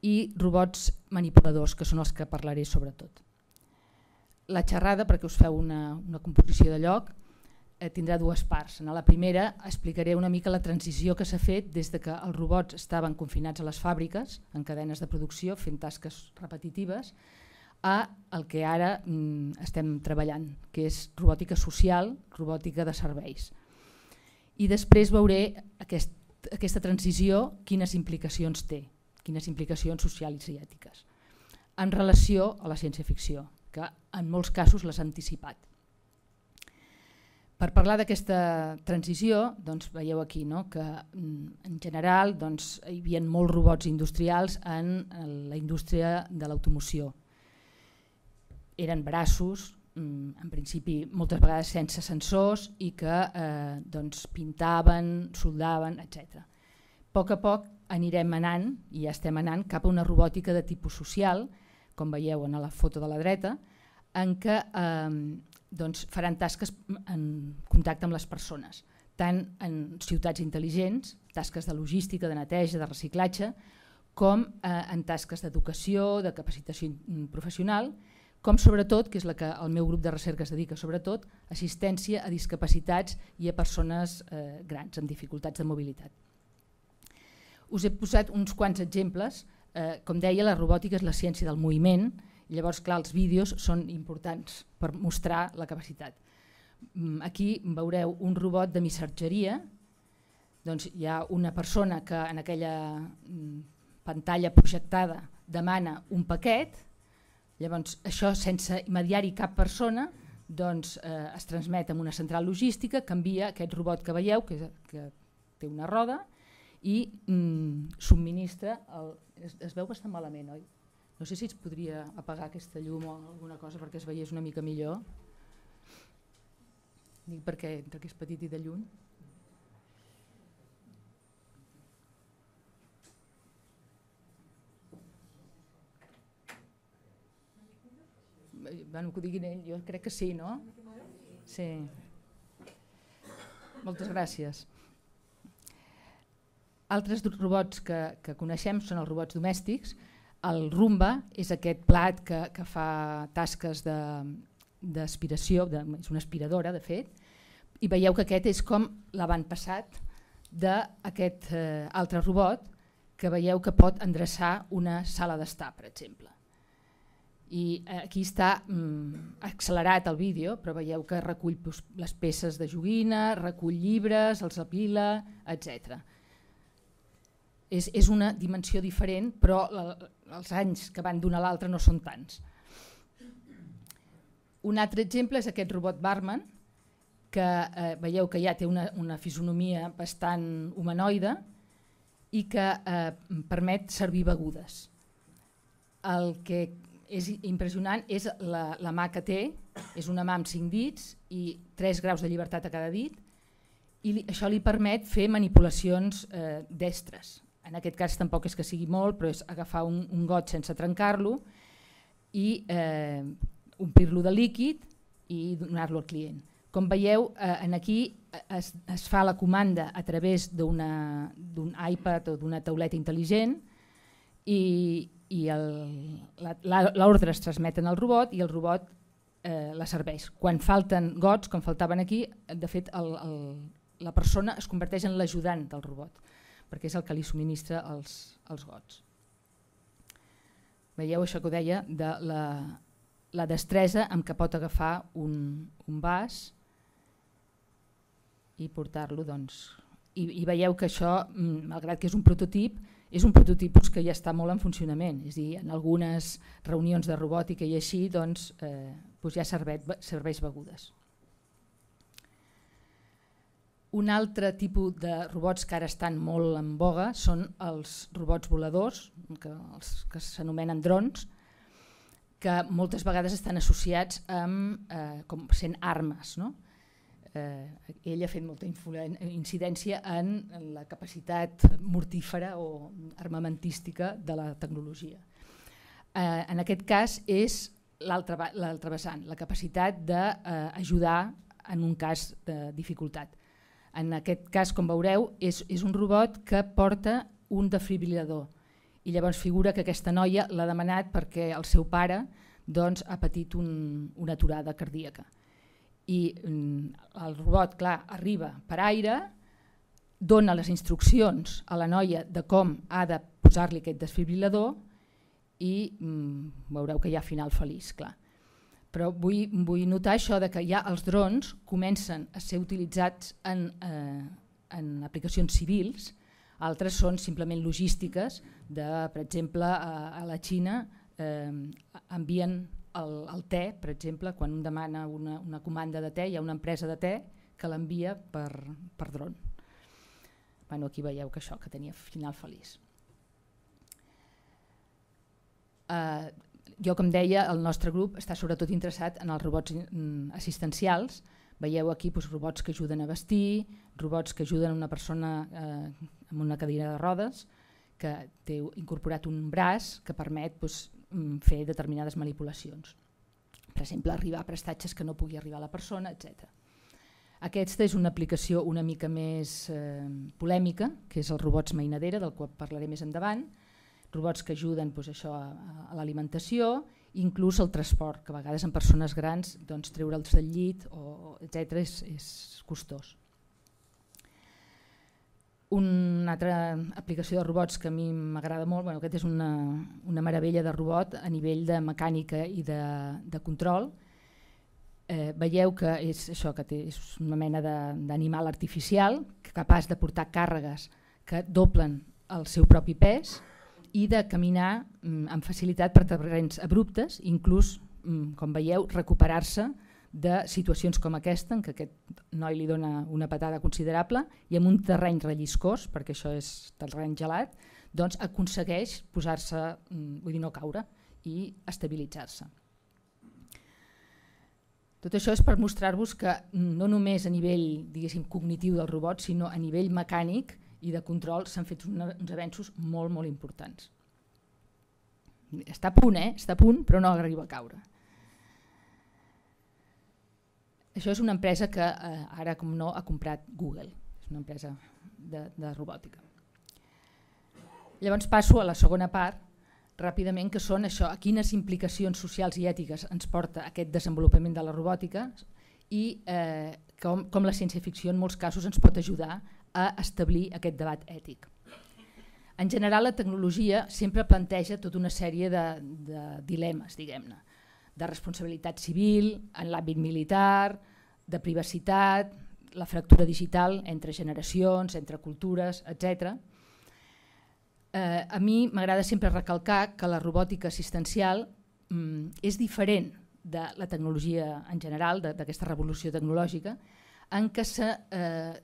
i robots manipuladors, que són els que parlaré sobretot. La xerrada, perquè us feu una, una composició de lloc, Eh, tindrà dues parts. En la primera explicaré una mica la transició que s'ha fet des de que els robots estaven confinats a les fàbriques, en cadenes de producció, fent tasques repetitives, a el que ara mm, estem treballant, que és robòtica social, robòtica de serveis. I després veuré aquest, aquesta transició, quines implicacions té, quines implicacions socials i ètiques, en relació a la ciència-ficció, que en molts casos l'has anticipat. Per parlar d'aquesta transició, doncs veieu aquí no? que mm, en general doncs, hi havia molts robots industrials en la indústria de l'automoció. Eren braços, mm, en principi moltes vegades sense sensors i que eh, doncs, pintaven, soldaven, etc. A poc a poc anirem anant, i ja estem anant, cap a una robòtica de tipus social, com veieu en la foto de la dreta, en què eh, doncs faran tasques en contacte amb les persones, tant en ciutats intel·ligents, tasques de logística, de neteja, de reciclatge, com eh, en tasques d'educació, de capacitació mm, professional, com sobretot, que és la que el meu grup de recerca es dedica sobretot, assistència a discapacitats i a persones eh, grans amb dificultats de mobilitat. Us he posat uns quants exemples, eh, com deia, la robòtica és la ciència del moviment, Llavors, clar, els vídeos són importants per mostrar la capacitat. Mm, aquí veureu un robot de missatgeria, doncs hi ha una persona que en aquella mm, pantalla projectada demana un paquet, llavors això sense mediari cap persona doncs, eh, es transmet amb una central logística, canvia aquest robot que veieu, que, que té una roda, i mm, subministra... El, es, es veu bastant malament, oi? No sé si es podria apagar aquesta llum o alguna cosa perquè es veiés una mica millor. Dic perquè entre que és petit i de lluny. Bueno, que ho diguin ell, jo crec que sí, no? Sí. Moltes gràcies. Altres robots que, que coneixem són els robots domèstics, el rumba és aquest plat que, que fa tasques d'aspiració, és una aspiradora de fet, i veieu que aquest és com l'avantpassat d'aquest eh, altre robot que veieu que pot endreçar una sala d'estar, per exemple. I eh, aquí està mm, accelerat el vídeo, però veieu que recull les peces de joguina, recull llibres, els apila, etc. És, és una dimensió diferent, però la, els anys que van d'una a l'altre no són tants. Un altre exemple és aquest robot barman, que eh, veieu que ja té una, una fisonomia bastant humanoide i que eh, permet servir begudes. El que és impressionant és la, la mà que té, és una mà amb 5 dits i 3 graus de llibertat a cada dit, i li, això li permet fer manipulacions eh, destres, en aquest cas tampoc és que sigui molt, però és agafar un, un got sense trencar-lo i eh, omplir-lo de líquid i donar-lo al client. Com veieu, eh, en aquí es, es fa la comanda a través d'un iPad o d'una tauleta intel·ligent i, i l'ordre es transmet al robot i el robot eh, la serveix. Quan falten gots, com faltaven aquí, de fet el, el, la persona es converteix en l'ajudant del robot perquè és el que li subministra els, els gots. Veieu això que ho deia de la, la destresa amb què pot agafar un, un vas i portar-lo. Doncs. I, I veieu que això, mm, malgrat que és un prototip, és un prototip doncs, que ja està molt en funcionament. És a dir, en algunes reunions de robòtica i així doncs, eh, doncs ja serveix, serveix begudes. Un altre tipus de robots que ara estan molt en boga són els robots voladors, que, els que s'anomenen drons, que moltes vegades estan associats amb, eh, com sent armes. No? Eh, ell ha fet molta incidència en la capacitat mortífera o armamentística de la tecnologia. Eh, en aquest cas és l'altre vessant, la capacitat d'ajudar eh, en un cas de dificultat. En aquest cas, com veureu, és, és un robot que porta un defibrilador i llavors figura que aquesta noia l'ha demanat perquè el seu pare doncs, ha patit un, una aturada cardíaca. I mm, el robot, clar, arriba per aire, dona les instruccions a la noia de com ha de posar-li aquest desfibrilador i mm, veureu que hi ha final feliç, clar però vull, vull notar això de que ja els drons comencen a ser utilitzats en, eh, en aplicacions civils, altres són simplement logístiques, de, per exemple, a, a la Xina eh, envien el, el te, per exemple, quan un demana una, una comanda de te, hi ha una empresa de te que l'envia per, per dron. Bueno, aquí veieu que això, que tenia final feliç. Uh, jo, com deia, el nostre grup està sobretot interessat en els robots mm, assistencials. Veieu aquí doncs, robots que ajuden a vestir, robots que ajuden una persona eh, amb una cadira de rodes, que té incorporat un braç que permet doncs, mm, fer determinades manipulacions. Per exemple, arribar a prestatges que no pugui arribar a la persona, etc. Aquesta és una aplicació una mica més eh, polèmica, que és els robots mainadera, del qual parlaré més endavant, robots que ajuden doncs, això a, a l'alimentació, inclús el transport, que a vegades en persones grans doncs, treure'ls del llit, o, etc és, és costós. Una altra aplicació de robots que a mi m'agrada molt, bueno, aquest és una, una meravella de robot a nivell de mecànica i de, de control. Eh, veieu que és això que té, és una mena d'animal artificial capaç de portar càrregues que doblen el seu propi pes, i de caminar mm, amb facilitat per terrenys abruptes, inclús, mm, com veieu, recuperar-se de situacions com aquesta, en què aquest noi li dona una patada considerable, i amb un terreny relliscós, perquè això és terreny gelat, doncs aconsegueix posar-se, mm, vull dir, no caure i estabilitzar-se. Tot això és per mostrar-vos que no només a nivell cognitiu del robot, sinó a nivell mecànic, i de control s'han fet una, uns avenços molt, molt importants. Està a punt, eh? Està a punt, però no arriba a caure. Això és una empresa que eh, ara, com no, ha comprat Google. És una empresa de, de robòtica. Llavors passo a la segona part, ràpidament, que són això, a quines implicacions socials i ètiques ens porta aquest desenvolupament de la robòtica i eh, com, com la ciència-ficció en molts casos ens pot ajudar a establir aquest debat ètic. En general, la tecnologia sempre planteja tota una sèrie de, de dilemes, diguem-ne, de responsabilitat civil, en l'àmbit militar, de privacitat, la fractura digital entre generacions, entre cultures, etc. Eh, a mi m'agrada sempre recalcar que la robòtica assistencial mm, és diferent de la tecnologia en general, d'aquesta revolució tecnològica, en què se, eh,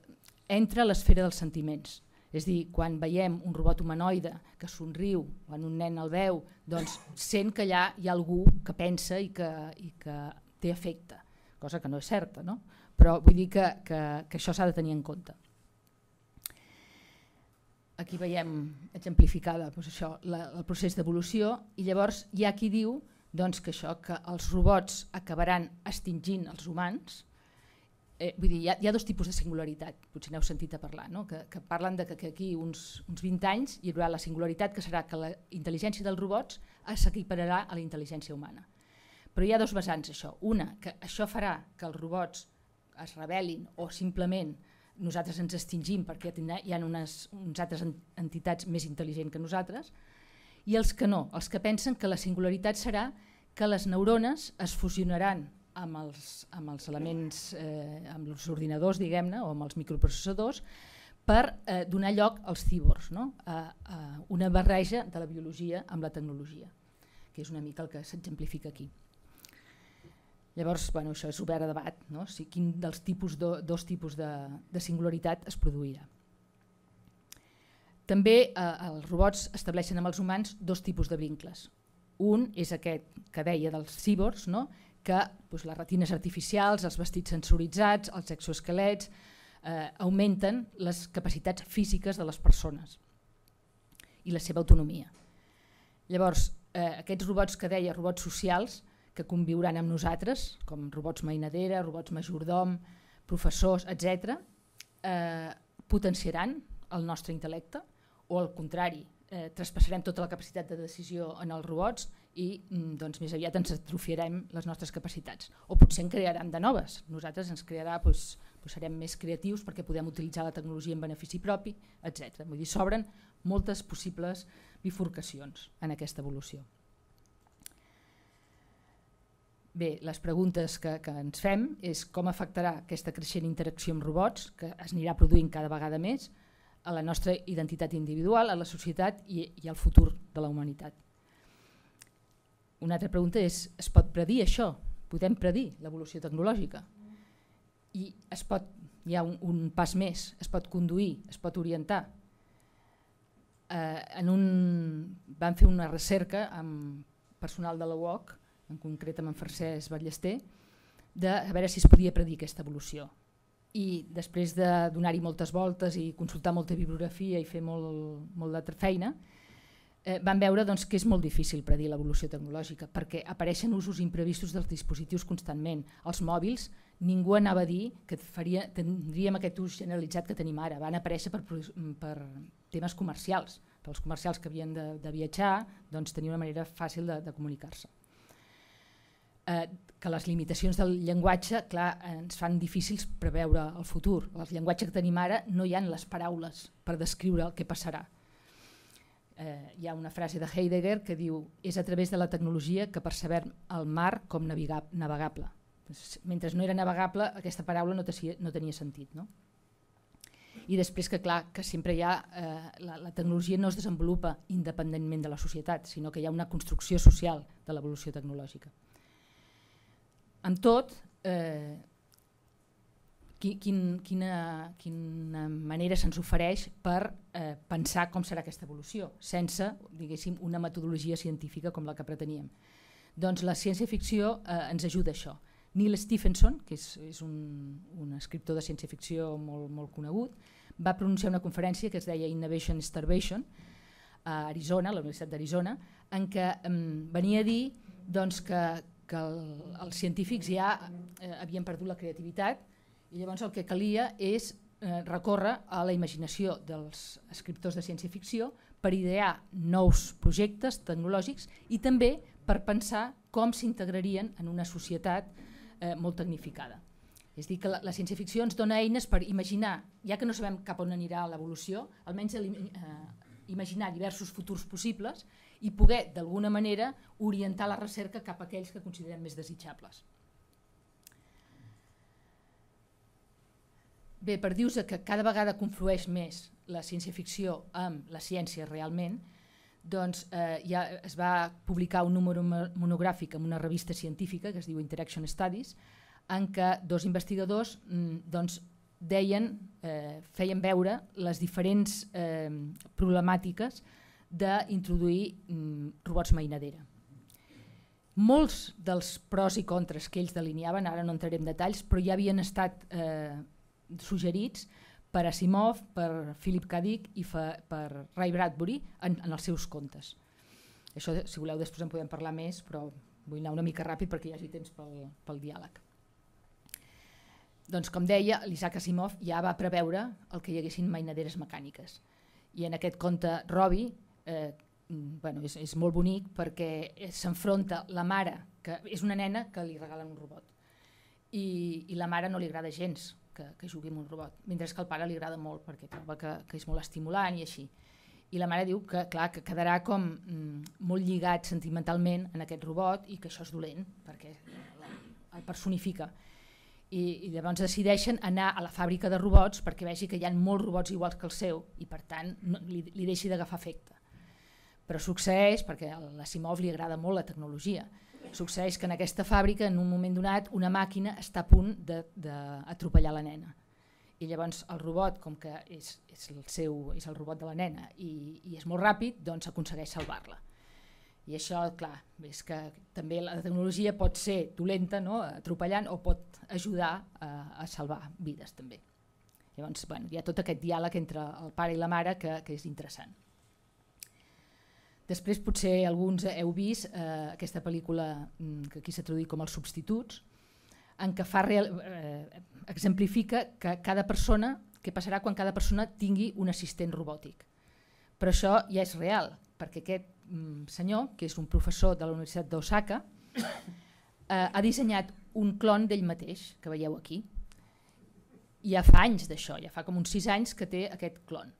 entra a l'esfera dels sentiments. És dir, quan veiem un robot humanoide que somriu, quan un nen el veu, doncs sent que allà hi ha algú que pensa i que, i que té efecte, cosa que no és certa, no? però vull dir que, que, que això s'ha de tenir en compte. Aquí veiem exemplificada doncs això, la, el procés d'evolució i llavors hi ha qui diu doncs, que això que els robots acabaran extingint els humans, eh, vull dir, hi ha, hi ha dos tipus de singularitat, potser n'heu sentit a parlar, no? que, que parlen de que, que aquí uns, uns 20 anys hi haurà la singularitat que serà que la intel·ligència dels robots s'equipararà a la intel·ligència humana. Però hi ha dos vessants això. Una, que això farà que els robots es rebel·lin o simplement nosaltres ens extingim perquè hi ha unes, uns altres entitats més intel·ligents que nosaltres, i els que no, els que pensen que la singularitat serà que les neurones es fusionaran amb els, amb els elements, eh, amb els ordinadors, diguem-ne, o amb els microprocessadors, per eh, donar lloc als cíborgs, no? a, a una barreja de la biologia amb la tecnologia, que és una mica el que s'exemplifica aquí. Llavors, bueno, això és obert a debat, no? o si sigui, quin dels tipus do, dos tipus de, de singularitat es produirà. També eh, els robots estableixen amb els humans dos tipus de vincles. Un és aquest que deia dels cíborgs, no? que doncs, les retines artificials, els vestits sensoritzats, els exoesquelets, eh, augmenten les capacitats físiques de les persones i la seva autonomia. Llavors, eh, aquests robots que deia, robots socials, que conviuran amb nosaltres, com robots mainadera, robots majordom, professors, etc, eh, potenciaran el nostre intel·lecte o al contrari, eh, traspassarem tota la capacitat de decisió en els robots i mm, doncs, més aviat ens atrofiarem les nostres capacitats. O potser en crearan de noves. Nosaltres ens crearà, doncs, doncs serem més creatius perquè podem utilitzar la tecnologia en benefici propi, etc. Vull dir, s'obren moltes possibles bifurcacions en aquesta evolució. Bé, les preguntes que, que ens fem és com afectarà aquesta creixent interacció amb robots, que es anirà produint cada vegada més, a la nostra identitat individual, a la societat i, i al futur de la humanitat. Una altra pregunta és, es pot predir això? Podem predir l'evolució tecnològica? I es pot, hi ha un, un pas més, es pot conduir, es pot orientar. Eh, en un, van fer una recerca amb personal de la UOC, en concret amb en Francesc Ballester, de a veure si es podia predir aquesta evolució. I després de donar-hi moltes voltes i consultar molta bibliografia i fer molt, molt de feina, Eh, van veure doncs, que és molt difícil predir l'evolució tecnològica perquè apareixen usos imprevistos dels dispositius constantment. Els mòbils, ningú anava a dir que faria, tindríem aquest ús generalitzat que tenim ara. Van aparèixer per, per temes comercials, pels comercials que havien de, de viatjar, doncs tenir una manera fàcil de, de comunicar-se. Eh, que les limitacions del llenguatge clar, ens fan difícils preveure el futur. El llenguatge que tenim ara no hi han les paraules per descriure el que passarà Eh, hi ha una frase de Heidegger que diu és a través de la tecnologia que percebem el mar com navegable. Doncs, mentre no era navegable, aquesta paraula no, no tenia sentit. No? I després que clar que sempre hi ha, eh, la, la tecnologia no es desenvolupa independentment de la societat, sinó que hi ha una construcció social de l'evolució tecnològica. Amb tot, eh, quin, quina, quina manera se'ns ofereix per eh, pensar com serà aquesta evolució, sense diguéssim una metodologia científica com la que preteníem. Doncs la ciència-ficció eh, ens ajuda a això. Neil Stephenson, que és, és un, un escriptor de ciència-ficció molt, molt conegut, va pronunciar una conferència que es deia Innovation Starvation, a Arizona, a la Universitat d'Arizona, en què em venia a dir doncs, que, que el, els científics ja eh, havien perdut la creativitat, i llavors el que calia és eh, recórrer a la imaginació dels escriptors de ciència-ficció per idear nous projectes tecnològics i també per pensar com s'integrarien en una societat eh, molt tecnificada. És dir, que la, la ciència-ficció ens dona eines per imaginar, ja que no sabem cap on anirà l'evolució, almenys eh, imaginar diversos futurs possibles i poder, d'alguna manera, orientar la recerca cap a aquells que considerem més desitjables. Bé, per dir-vos que cada vegada conflueix més la ciència-ficció amb la ciència realment, doncs eh, ja es va publicar un número monogràfic en una revista científica que es diu Interaction Studies, en què dos investigadors mm, doncs, deien, eh, feien veure les diferents eh, problemàtiques d'introduir mm, robots mainadera. Molts dels pros i contres que ells delineaven, ara no entrarem en detalls, però ja havien estat eh, suggerits per Asimov, per Philip K. Dick i fa, per Ray Bradbury en, en els seus contes. Això, si voleu, després en podem parlar més, però vull anar una mica ràpid perquè hi hagi temps pel, pel diàleg. Doncs, com deia, l'Isaac Asimov ja va preveure el que hi haguessin mainaderes mecàniques. I en aquest conte Robi eh, bueno, és, és molt bonic perquè s'enfronta la mare, que és una nena que li regalen un robot, i, i la mare no li agrada gens, que, que jugui amb un robot, mentre que al pare li agrada molt perquè troba que, que és molt estimulant i així. I la mare diu que, clar, que quedarà com mm, molt lligat sentimentalment en aquest robot i que això és dolent, perquè el personifica. I, i llavors decideixen anar a la fàbrica de robots perquè vegi que hi ha molts robots iguals que el seu i per tant no, li, li deixi d'agafar efecte. Però succeeix perquè a Simov li agrada molt la tecnologia Succeeix que en aquesta fàbrica, en un moment donat, una màquina està a punt d'atropellar la nena. I llavors el robot, com que és, és, el, seu, és el robot de la nena i, i és molt ràpid, doncs aconsegueix salvar-la. I això, clar, és que també la tecnologia pot ser dolenta, no? atropellant, o pot ajudar a, a salvar vides també. Llavors, bueno, hi ha tot aquest diàleg entre el pare i la mare que, que és interessant. Després potser alguns heu vist eh, aquesta pel·lícula mm, que aquí s'ha traduït com Els substituts, en què fa real, eh, exemplifica que cada persona, què passarà quan cada persona tingui un assistent robòtic. Però això ja és real, perquè aquest mm, senyor, que és un professor de la Universitat d'Osaka, eh, ha dissenyat un clon d'ell mateix, que veieu aquí. Ja fa anys d'això, ja fa com uns sis anys que té aquest clon.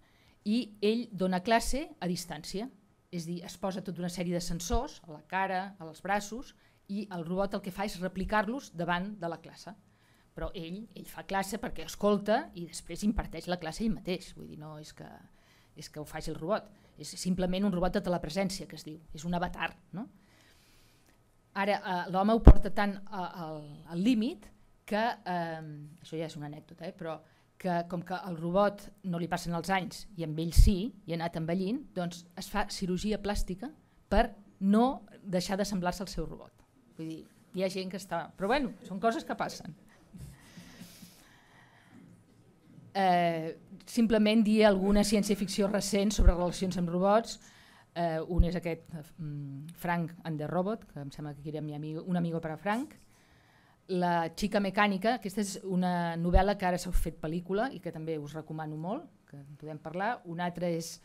I ell dona classe a distància, és dir, es posa tota una sèrie de sensors a la cara, als braços, i el robot el que fa és replicar-los davant de la classe. Però ell, ell fa classe perquè escolta i després imparteix la classe ell mateix. Vull dir, no és que, és que ho faci el robot. És simplement un robot de telepresència, que es diu. És un avatar. No? Ara, eh, l'home ho porta tant al límit que, eh, això ja és una anècdota, eh, però que com que al robot no li passen els anys i amb ell sí, i ha anat envellint, doncs es fa cirurgia plàstica per no deixar de semblar-se al seu robot. Vull dir, hi ha gent que està... Però bueno, són coses que passen. Eh, simplement dir alguna ciència-ficció recent sobre relacions amb robots. Eh, un és aquest, mm, Frank and the Robot, que em sembla que era mi amigo, un amigo per a Frank, la xica mecànica, aquesta és una novel·la que ara s'ha fet pel·lícula i que també us recomano molt, que en podem parlar. Una altra és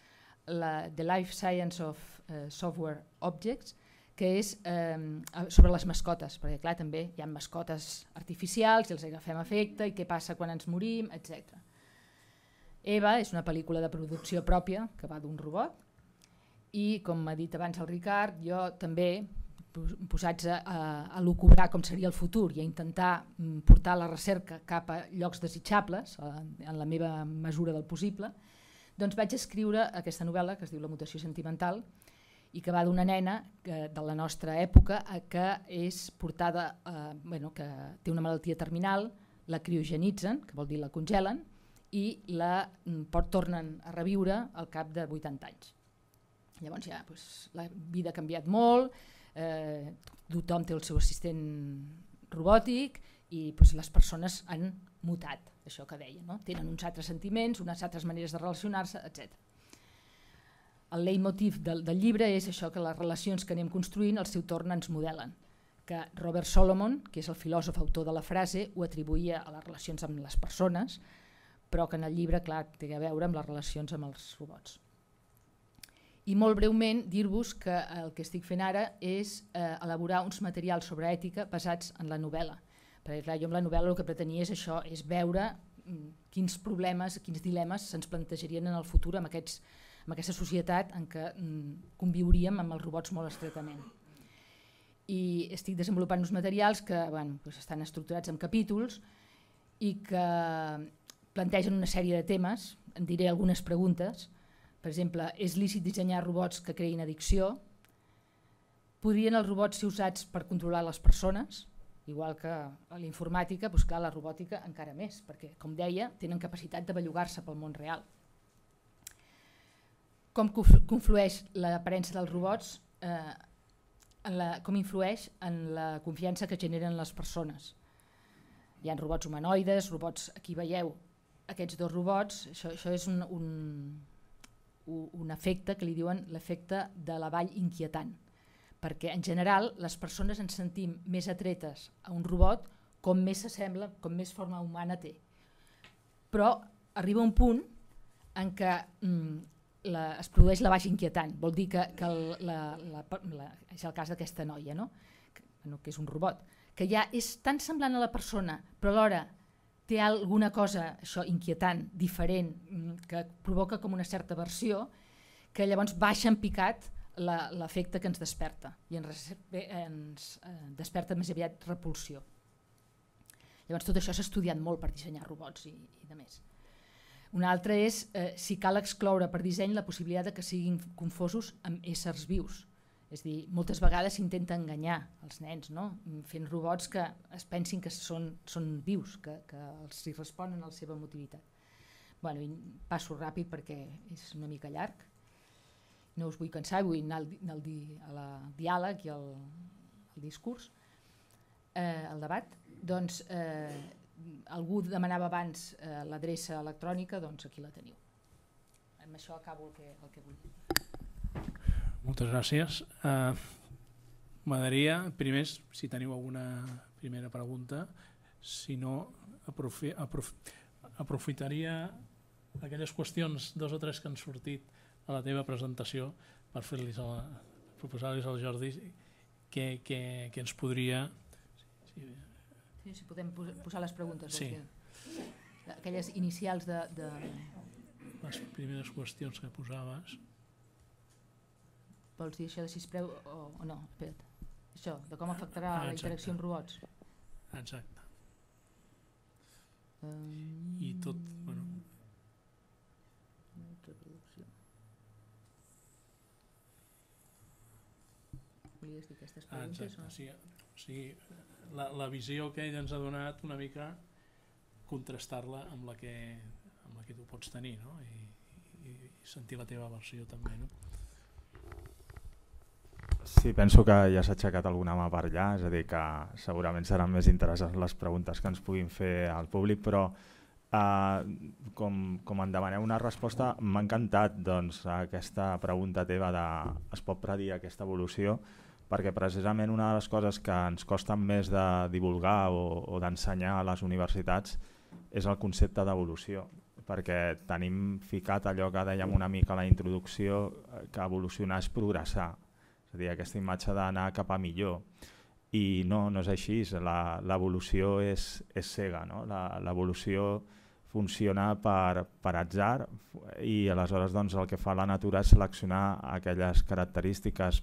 la The Life Science of uh, Software Objects, que és um, sobre les mascotes, perquè clar, també hi ha mascotes artificials i els agafem afecte i què passa quan ens morim, etc. Eva és una pel·lícula de producció pròpia que va d'un robot i com m'ha dit abans el Ricard, jo també posats a, a, a locobrar com seria el futur i a intentar mm, portar la recerca cap a llocs desitjables, a, en la meva mesura del possible, doncs vaig escriure aquesta novel·la que es diu La mutació sentimental i que va d'una nena que, eh, de la nostra època a que és portada, eh, bueno, que té una malaltia terminal, la criogenitzen, que vol dir la congelen, i la mm, pot, tornen a reviure al cap de 80 anys. Llavors ja pues, la vida ha canviat molt, eh, tothom té el seu assistent robòtic i doncs, les persones han mutat, això que deia, no? tenen uns altres sentiments, unes altres maneres de relacionar-se, etc. El leitmotiv del, del llibre és això que les relacions que anem construint al seu torn ens modelen, que Robert Solomon, que és el filòsof autor de la frase, ho atribuïa a les relacions amb les persones, però que en el llibre clar té a veure amb les relacions amb els robots. I molt breument dir-vos que eh, el que estic fent ara és eh, elaborar uns materials sobre ètica basats en la novel·la. Perquè clar, jo amb la novel·la el que pretenia és això, és veure mm, quins problemes, quins dilemes se'ns plantejarien en el futur amb, aquests, amb aquesta societat en què mm, conviuríem amb els robots molt estretament. I estic desenvolupant uns materials que bueno, doncs estan estructurats en capítols i que plantegen una sèrie de temes, en diré algunes preguntes, per exemple, és lícit dissenyar robots que creïn addicció? Podrien els robots ser usats per controlar les persones? Igual que a la informàtica, doncs clar, la robòtica encara més, perquè, com deia, tenen capacitat de bellugar-se pel món real. Com conflueix l'aparença dels robots eh, en la, com influeix en la confiança que generen les persones. Hi ha robots humanoides, robots, aquí veieu aquests dos robots, això, això és un, un, un efecte que li diuen l'efecte de la vall inquietant, perquè en general les persones ens sentim més atretes a un robot com més s'assembla, com més forma humana té. Però arriba un punt en què mm, la, es produeix la baixa inquietant, vol dir que, que la, la, la, la, és el cas d'aquesta noia, no? Que, no, que és un robot, que ja és tan semblant a la persona, però alhora té alguna cosa, això, inquietant, diferent, mm, que provoca com una certa versió, que llavors baixa en picat l'efecte que ens desperta i ens, ens eh, desperta més aviat repulsió. Llavors tot això s'ha estudiat molt per dissenyar robots i, i de més. Una altra és eh, si cal excloure per disseny la possibilitat de que siguin confosos amb éssers vius. És dir, moltes vegades s'intenta enganyar els nens, no? fent robots que es pensin que són, són vius, que, que els hi responen a la seva emotivitat. Bueno, passo ràpid perquè és una mica llarg. No us vull cansar, vull anar al, al, di, al diàleg i al, al discurs, eh, al debat. Doncs eh, algú demanava abans eh, l'adreça electrònica, doncs aquí la teniu. Amb això acabo el que, el que vull dir. Moltes gràcies. Uh, M'agradaria, primer, si teniu alguna primera pregunta, si no, aprofi, aprof, aprofitaria aquelles qüestions, dos o tres que han sortit a la teva presentació, per fer-los proposar-los al Jordi que, que, que ens podria... Sí, sí. sí, si podem posar les preguntes. Sí. Aquelles inicials de, de... Les primeres qüestions que posaves vols dir això de si es preu o, o no, espera't. Això, de com afectarà Exacte. la interacció amb robots. Exacte. Um, I tot, bueno... Reproducció. Volies dir aquestes preguntes? Exacte, o? sí, sí la, la visió que ell ens ha donat una mica contrastar-la amb la que amb la que tu pots tenir no? I, i, i sentir la teva versió també no? Sí, penso que ja s'ha aixecat alguna mà per allà, és a dir, que segurament seran més interessants les preguntes que ens puguin fer al públic, però eh, com, com en demaneu una resposta, m'ha encantat doncs, aquesta pregunta teva de es pot predir aquesta evolució, perquè precisament una de les coses que ens costa més de divulgar o, o d'ensenyar a les universitats és el concepte d'evolució perquè tenim ficat allò que dèiem una mica a la introducció, eh, que evolucionar és progressar, és a dir, aquesta imatge d'anar cap a millor. I no, no és així, l'evolució és, és cega, no? l'evolució funciona per, per atzar i aleshores doncs, el que fa la natura és seleccionar aquelles característiques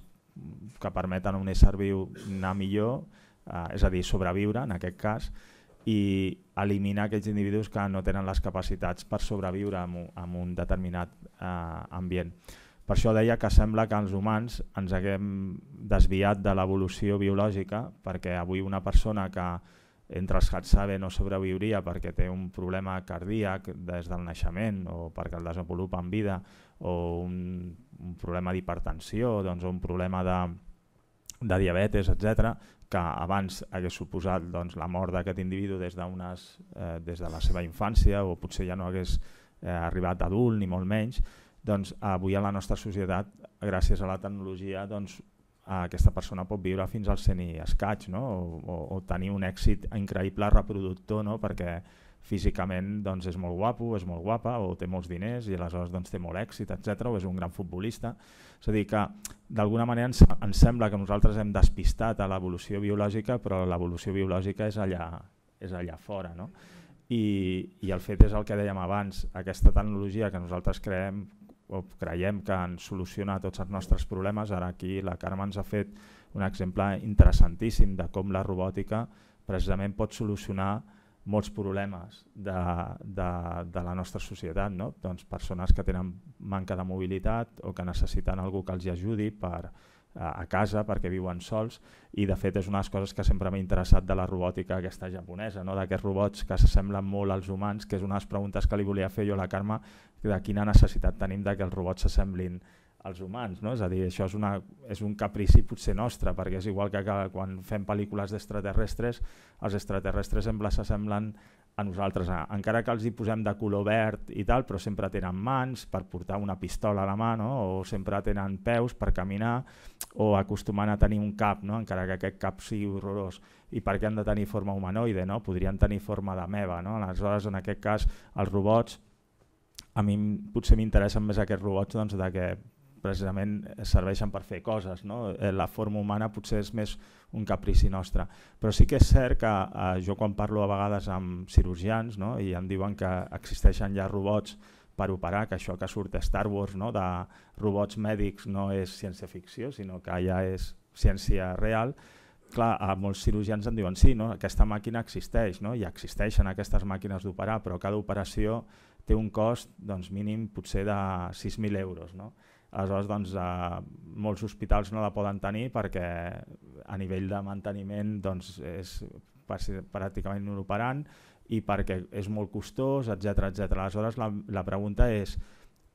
que permeten a un ésser viu anar millor, eh, és a dir, sobreviure en aquest cas, i eliminar aquells individus que no tenen les capacitats per sobreviure en, en un determinat eh, ambient. Per això deia que sembla que els humans ens haguem desviat de l'evolució biològica perquè avui una persona que entre els Hatsabe no sobreviuria perquè té un problema cardíac des del naixement o perquè el desenvolupa en vida o un, un problema d'hipertensió doncs, un problema de, de diabetes, etc que abans hagués suposat doncs, la mort d'aquest individu des, eh, des de la seva infància o potser ja no hagués eh, arribat adult ni molt menys, doncs, avui a la nostra societat, gràcies a la tecnologia, doncs, aquesta persona pot viure fins al 100 i escaig no? o, o, o tenir un èxit increïble reproductor no? perquè físicament doncs, és molt guapo, és molt guapa o té molts diners i aleshores doncs, té molt èxit, etc o és un gran futbolista. És a dir, que d'alguna manera ens, ens sembla que nosaltres hem despistat a l'evolució biològica però l'evolució biològica és allà, és allà fora. No? I, i el fet és el que dèiem abans, aquesta tecnologia que nosaltres creem o creiem que ens soluciona tots els nostres problemes. Ara aquí la Carme ens ha fet un exemple interessantíssim de com la robòtica precisament pot solucionar molts problemes de, de, de la nostra societat. No? Doncs persones que tenen manca de mobilitat o que necessiten algú que els ajudi per, a casa perquè viuen sols i de fet és una de les coses que sempre m'ha interessat de la robòtica aquesta japonesa, no? d'aquests robots que s'assemblen molt als humans, que és una de les preguntes que li volia fer jo a la Carme, de quina necessitat tenim de que els robots s'assemblin als humans, no? és a dir, això és, una, és un caprici potser nostre, perquè és igual que, que quan fem pel·lícules d'extraterrestres, els extraterrestres sembla s'assemblen a nosaltres, encara que els hi posem de color verd i tal, però sempre tenen mans per portar una pistola a la mà, no? o sempre tenen peus per caminar, o acostumen a tenir un cap, no? encara que aquest cap sigui horrorós. I per què han de tenir forma humanoide? No? Podrien tenir forma de meva. No? Aleshores, en aquest cas, els robots, a mi potser m'interessen més aquests robots doncs, de que precisament serveixen per fer coses. No? Eh, la forma humana potser és més un caprici nostre. Però sí que és cert que eh, jo quan parlo a vegades amb cirurgians no? i em diuen que existeixen ja robots per operar, que això que surt a Star Wars, no? de robots mèdics, no és ciència-ficció, sinó que ja és ciència real, clar, a molts cirurgians em diuen sí, no? aquesta màquina existeix, no? i existeixen aquestes màquines d'operar, però cada operació té un cost doncs, mínim potser de 6.000 euros. No? Aleshores, doncs, eh, molts hospitals no la poden tenir perquè a nivell de manteniment doncs, és pràcticament inoperant i perquè és molt costós, etc etc. Aleshores, la, la pregunta és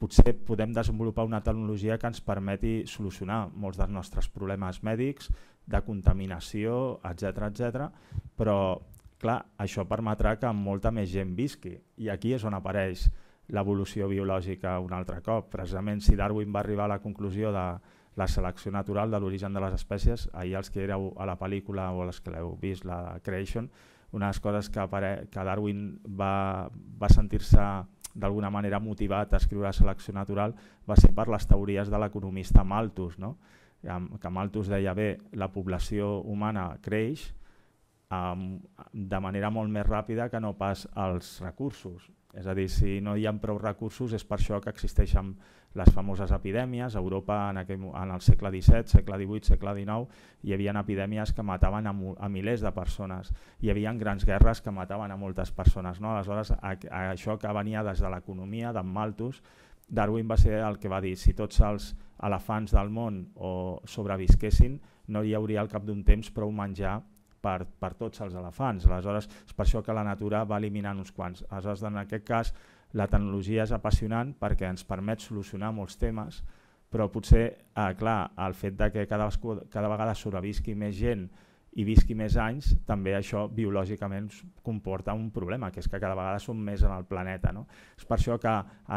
potser podem desenvolupar una tecnologia que ens permeti solucionar molts dels nostres problemes mèdics, de contaminació, etc etc. però clar, això permetrà que molta més gent visqui i aquí és on apareix l'evolució biològica un altre cop. Precisament si Darwin va arribar a la conclusió de la selecció natural de l'origen de les espècies, ahir els que éreu a la pel·lícula o els que l'heu vist, la Creation, una de les coses que, apare que Darwin va, va sentir-se d'alguna manera motivat a escriure la selecció natural va ser per les teories de l'economista Malthus, no? que Malthus deia bé, la població humana creix um, de manera molt més ràpida que no pas els recursos és a dir, si no hi ha prou recursos és per això que existeixen les famoses epidèmies. A Europa en, aquell, en el segle XVII, segle XVIII, segle XIX hi havia epidèmies que mataven a, a milers de persones. Hi havia grans guerres que mataven a moltes persones. No? Aleshores, a, a això que venia des de l'economia, d'en Malthus, Darwin va ser el que va dir si tots els elefants del món o sobrevisquessin no hi hauria al cap d'un temps prou menjar per, per tots els elefants. Aleshores, és per això que la natura va eliminant uns quants. Aleshores, en aquest cas, la tecnologia és apassionant perquè ens permet solucionar molts temes, però potser, eh, clar, el fet de que cada, cada vegada sobrevisqui més gent i visqui més anys, també això biològicament comporta un problema, que és que cada vegada som més en el planeta. No? És per això que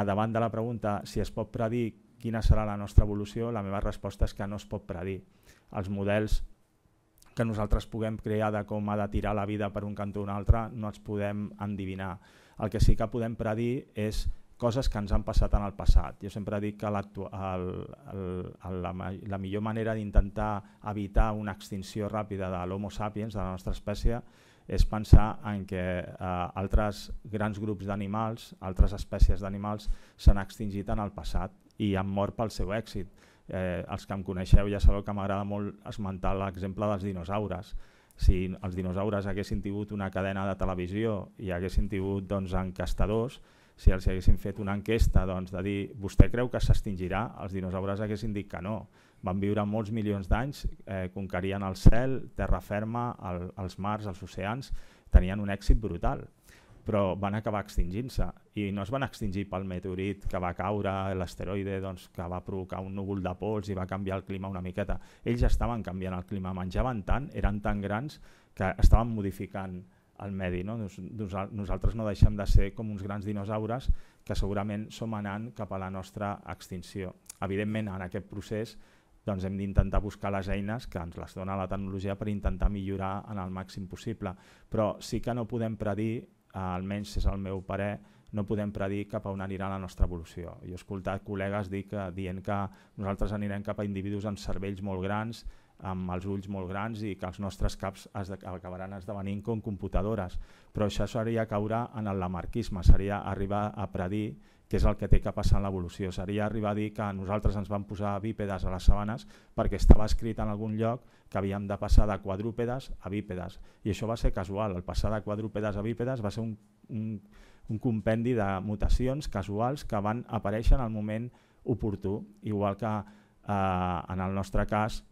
davant de la pregunta si es pot predir quina serà la nostra evolució, la meva resposta és que no es pot predir. Els models que nosaltres puguem crear de com ha de tirar la vida per un cantó o un altre no els podem endivinar. El que sí que podem predir és coses que ens han passat en el passat. Jo sempre dic que el, el, la, la millor manera d'intentar evitar una extinció ràpida de l'homo sapiens, de la nostra espècie, és pensar en que eh, altres grans grups d'animals, altres espècies d'animals s'han extingit en el passat i han mort pel seu èxit Eh, els que em coneixeu ja sabeu que m'agrada molt esmentar l'exemple dels dinosaures. Si els dinosaures haguessin tingut una cadena de televisió i haguessin tingut doncs, encastadors, si els haguessin fet una enquesta doncs, de dir vostè creu que s'extingirà, els dinosaures haguessin dit que no. Van viure molts milions d'anys, eh, conquerien el cel, terra ferma, el, els mars, els oceans, tenien un èxit brutal però van acabar extingint-se i no es van extingir pel meteorit que va caure, l'asteroide doncs, que va provocar un núvol de pols i va canviar el clima una miqueta. Ells estaven canviant el clima, menjaven tant, eren tan grans que estaven modificant el medi. No? Nos, nos, nosaltres no deixem de ser com uns grans dinosaures que segurament som anant cap a la nostra extinció. Evidentment, en aquest procés doncs hem d'intentar buscar les eines que ens les dona la tecnologia per intentar millorar en el màxim possible. Però sí que no podem predir almenys és el meu parer, no podem predir cap a on anirà la nostra evolució. Jo he escoltat col·legues dir que, dient que nosaltres anirem cap a individus amb cervells molt grans, amb els ulls molt grans i que els nostres caps es de, acabaran esdevenint com computadores. Però això seria caure en el lamarquisme, seria arribar a predir que és el que té que passar en l'evolució. Seria arribar a dir que nosaltres ens vam posar bípedes a les sabanes perquè estava escrit en algun lloc que havíem de passar de quadrúpedes a bípedes. I això va ser casual, el passar de quadrúpedes a bípedes va ser un, un, un compendi de mutacions casuals que van aparèixer en el moment oportú, igual que eh, en el nostre cas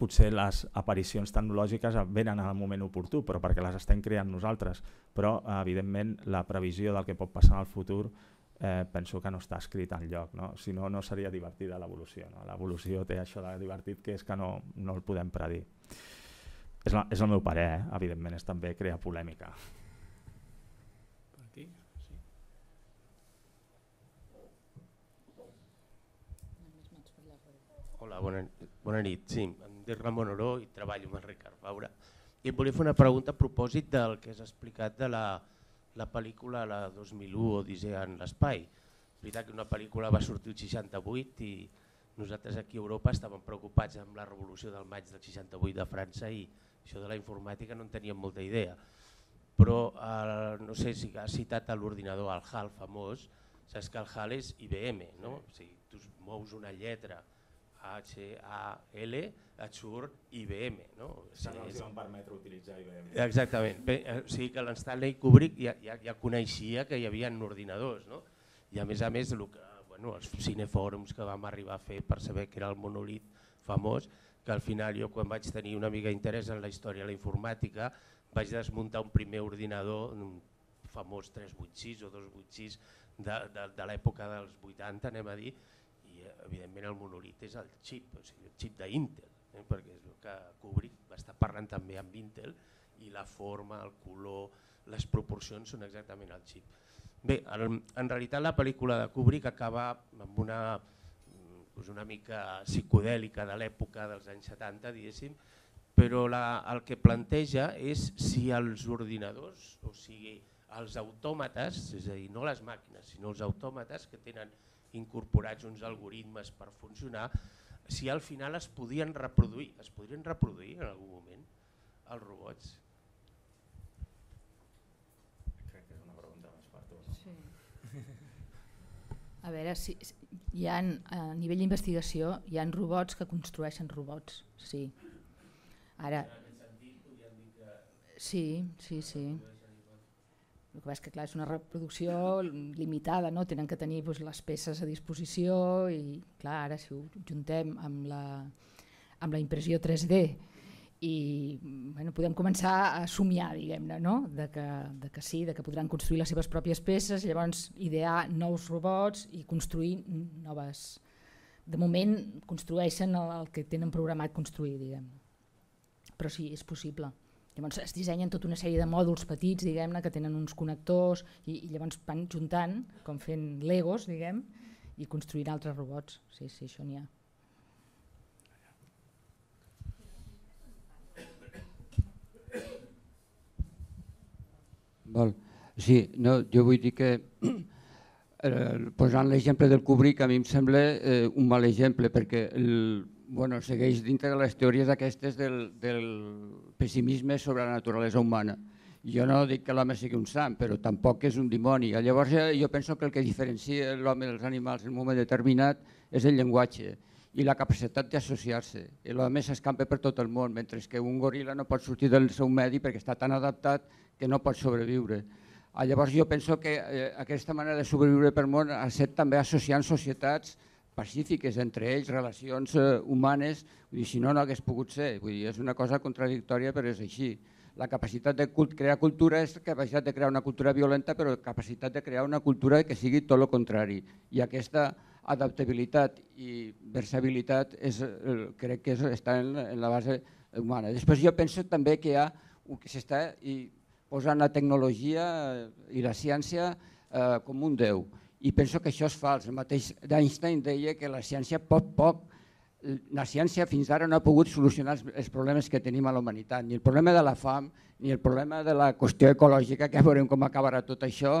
potser les aparicions tecnològiques venen en el moment oportú, però perquè les estem creant nosaltres, però evidentment la previsió del que pot passar en el futur eh, penso que no està escrit en lloc, no? si no, no seria divertida l'evolució. No? L'evolució té això de divertit que és que no, no el podem predir. És, la, és el meu parer, eh? evidentment, és també crear polèmica. Per aquí, sí. Hola, bona, bona nit. Sí, em dic Ramon Oró i treballo amb el Ricard Faura. I et volia fer una pregunta a propòsit del que has explicat de la, la pel·lícula la 2001 Odissea en l'espai. És veritat que una pel·lícula va sortir el 68 i nosaltres aquí a Europa estàvem preocupats amb la revolució del maig del 68 de França i això de la informàtica no en teníem molta idea. Però eh, no sé si has citat l'ordinador, el HAL famós, saps que el HAL és IBM, no? o sigui, tu mous una lletra HAL Azure, i IBM. No? O sigui, no els van permetre utilitzar IBM. Exactament. Bé, eh, o sigui que l'Stanley Kubrick ja, ja, ja coneixia que hi havia ordinadors. No? I a més a més el que, bueno, els cinefòrums que vam arribar a fer per saber que era el monolit famós, que al final jo quan vaig tenir una mica d'interès en la història de la informàtica vaig desmuntar un primer ordinador, un famós 386 o 286 de, de, de l'època dels 80, anem a dir, evidentment el monolit és el xip, o sigui, el xip d'Intel, eh? perquè és el que Kubrick va estar parlant també amb Intel i la forma, el color, les proporcions són exactament el xip. Bé, en, en realitat la pel·lícula de Kubrick acaba amb una, doncs una mica psicodèlica de l'època dels anys 70, diguéssim, però la, el que planteja és si els ordinadors, o sigui, els autòmates, és a dir, no les màquines, sinó els autòmates que tenen incorporats uns algoritmes per funcionar, si al final es podien reproduir, es podrien reproduir en algun moment els robots? Crec que és una pregunta més per tu. No? Sí. A veure, si, si, ha, a nivell d'investigació hi han robots que construeixen robots, sí. Ara, sí, sí, sí. El que passa és que clar, és una reproducció limitada, no? tenen que tenir doncs, les peces a disposició i clar, ara si ho juntem amb la, amb la impressió 3D i bueno, podem començar a somiar, diguem-ne, no? de, que, de que sí, de que podran construir les seves pròpies peces, llavors idear nous robots i construir noves... De moment construeixen el, el que tenen programat construir, diguem. -ne. Però sí, és possible. Llavors es dissenyen tota una sèrie de mòduls petits, diguem-ne, que tenen uns connectors i, i llavors van juntant, com fent legos, diguem, i construint altres robots. Sí, sí, això n'hi ha. Val. Sí, no, jo vull dir que eh, posant l'exemple del Kubrick a mi em sembla eh, un mal exemple perquè el, bueno, segueix dintre de les teories aquestes del, del pessimisme sobre la naturalesa humana. Jo no dic que l'home sigui un sant, però tampoc és un dimoni. Llavors eh, jo penso que el que diferencia l'home dels animals en un moment determinat és el llenguatge i la capacitat d'associar-se. L'home s'escampa per tot el món, mentre que un goril·la no pot sortir del seu medi perquè està tan adaptat que no pot sobreviure. Ah, llavors jo penso que eh, aquesta manera de sobreviure per món ha estat també associant societats pacífiques entre ells, relacions eh, humanes, vull dir, si no, no hagués pogut ser. Vull dir, és una cosa contradictòria, però és així. La capacitat de cult crear cultura és capacitat de crear una cultura violenta, però la capacitat de crear una cultura que sigui tot el contrari. I aquesta adaptabilitat i versabilitat és, eh, crec que és, està en, en la base humana. Després jo penso també que hi ha que s'està posant la tecnologia eh, i la ciència eh, com un déu i penso que això és fals. El mateix d'Einstein deia que la ciència pot poc, la ciència fins ara no ha pogut solucionar els, problemes que tenim a la humanitat, ni el problema de la fam, ni el problema de la qüestió ecològica, que veurem com acabarà tot això,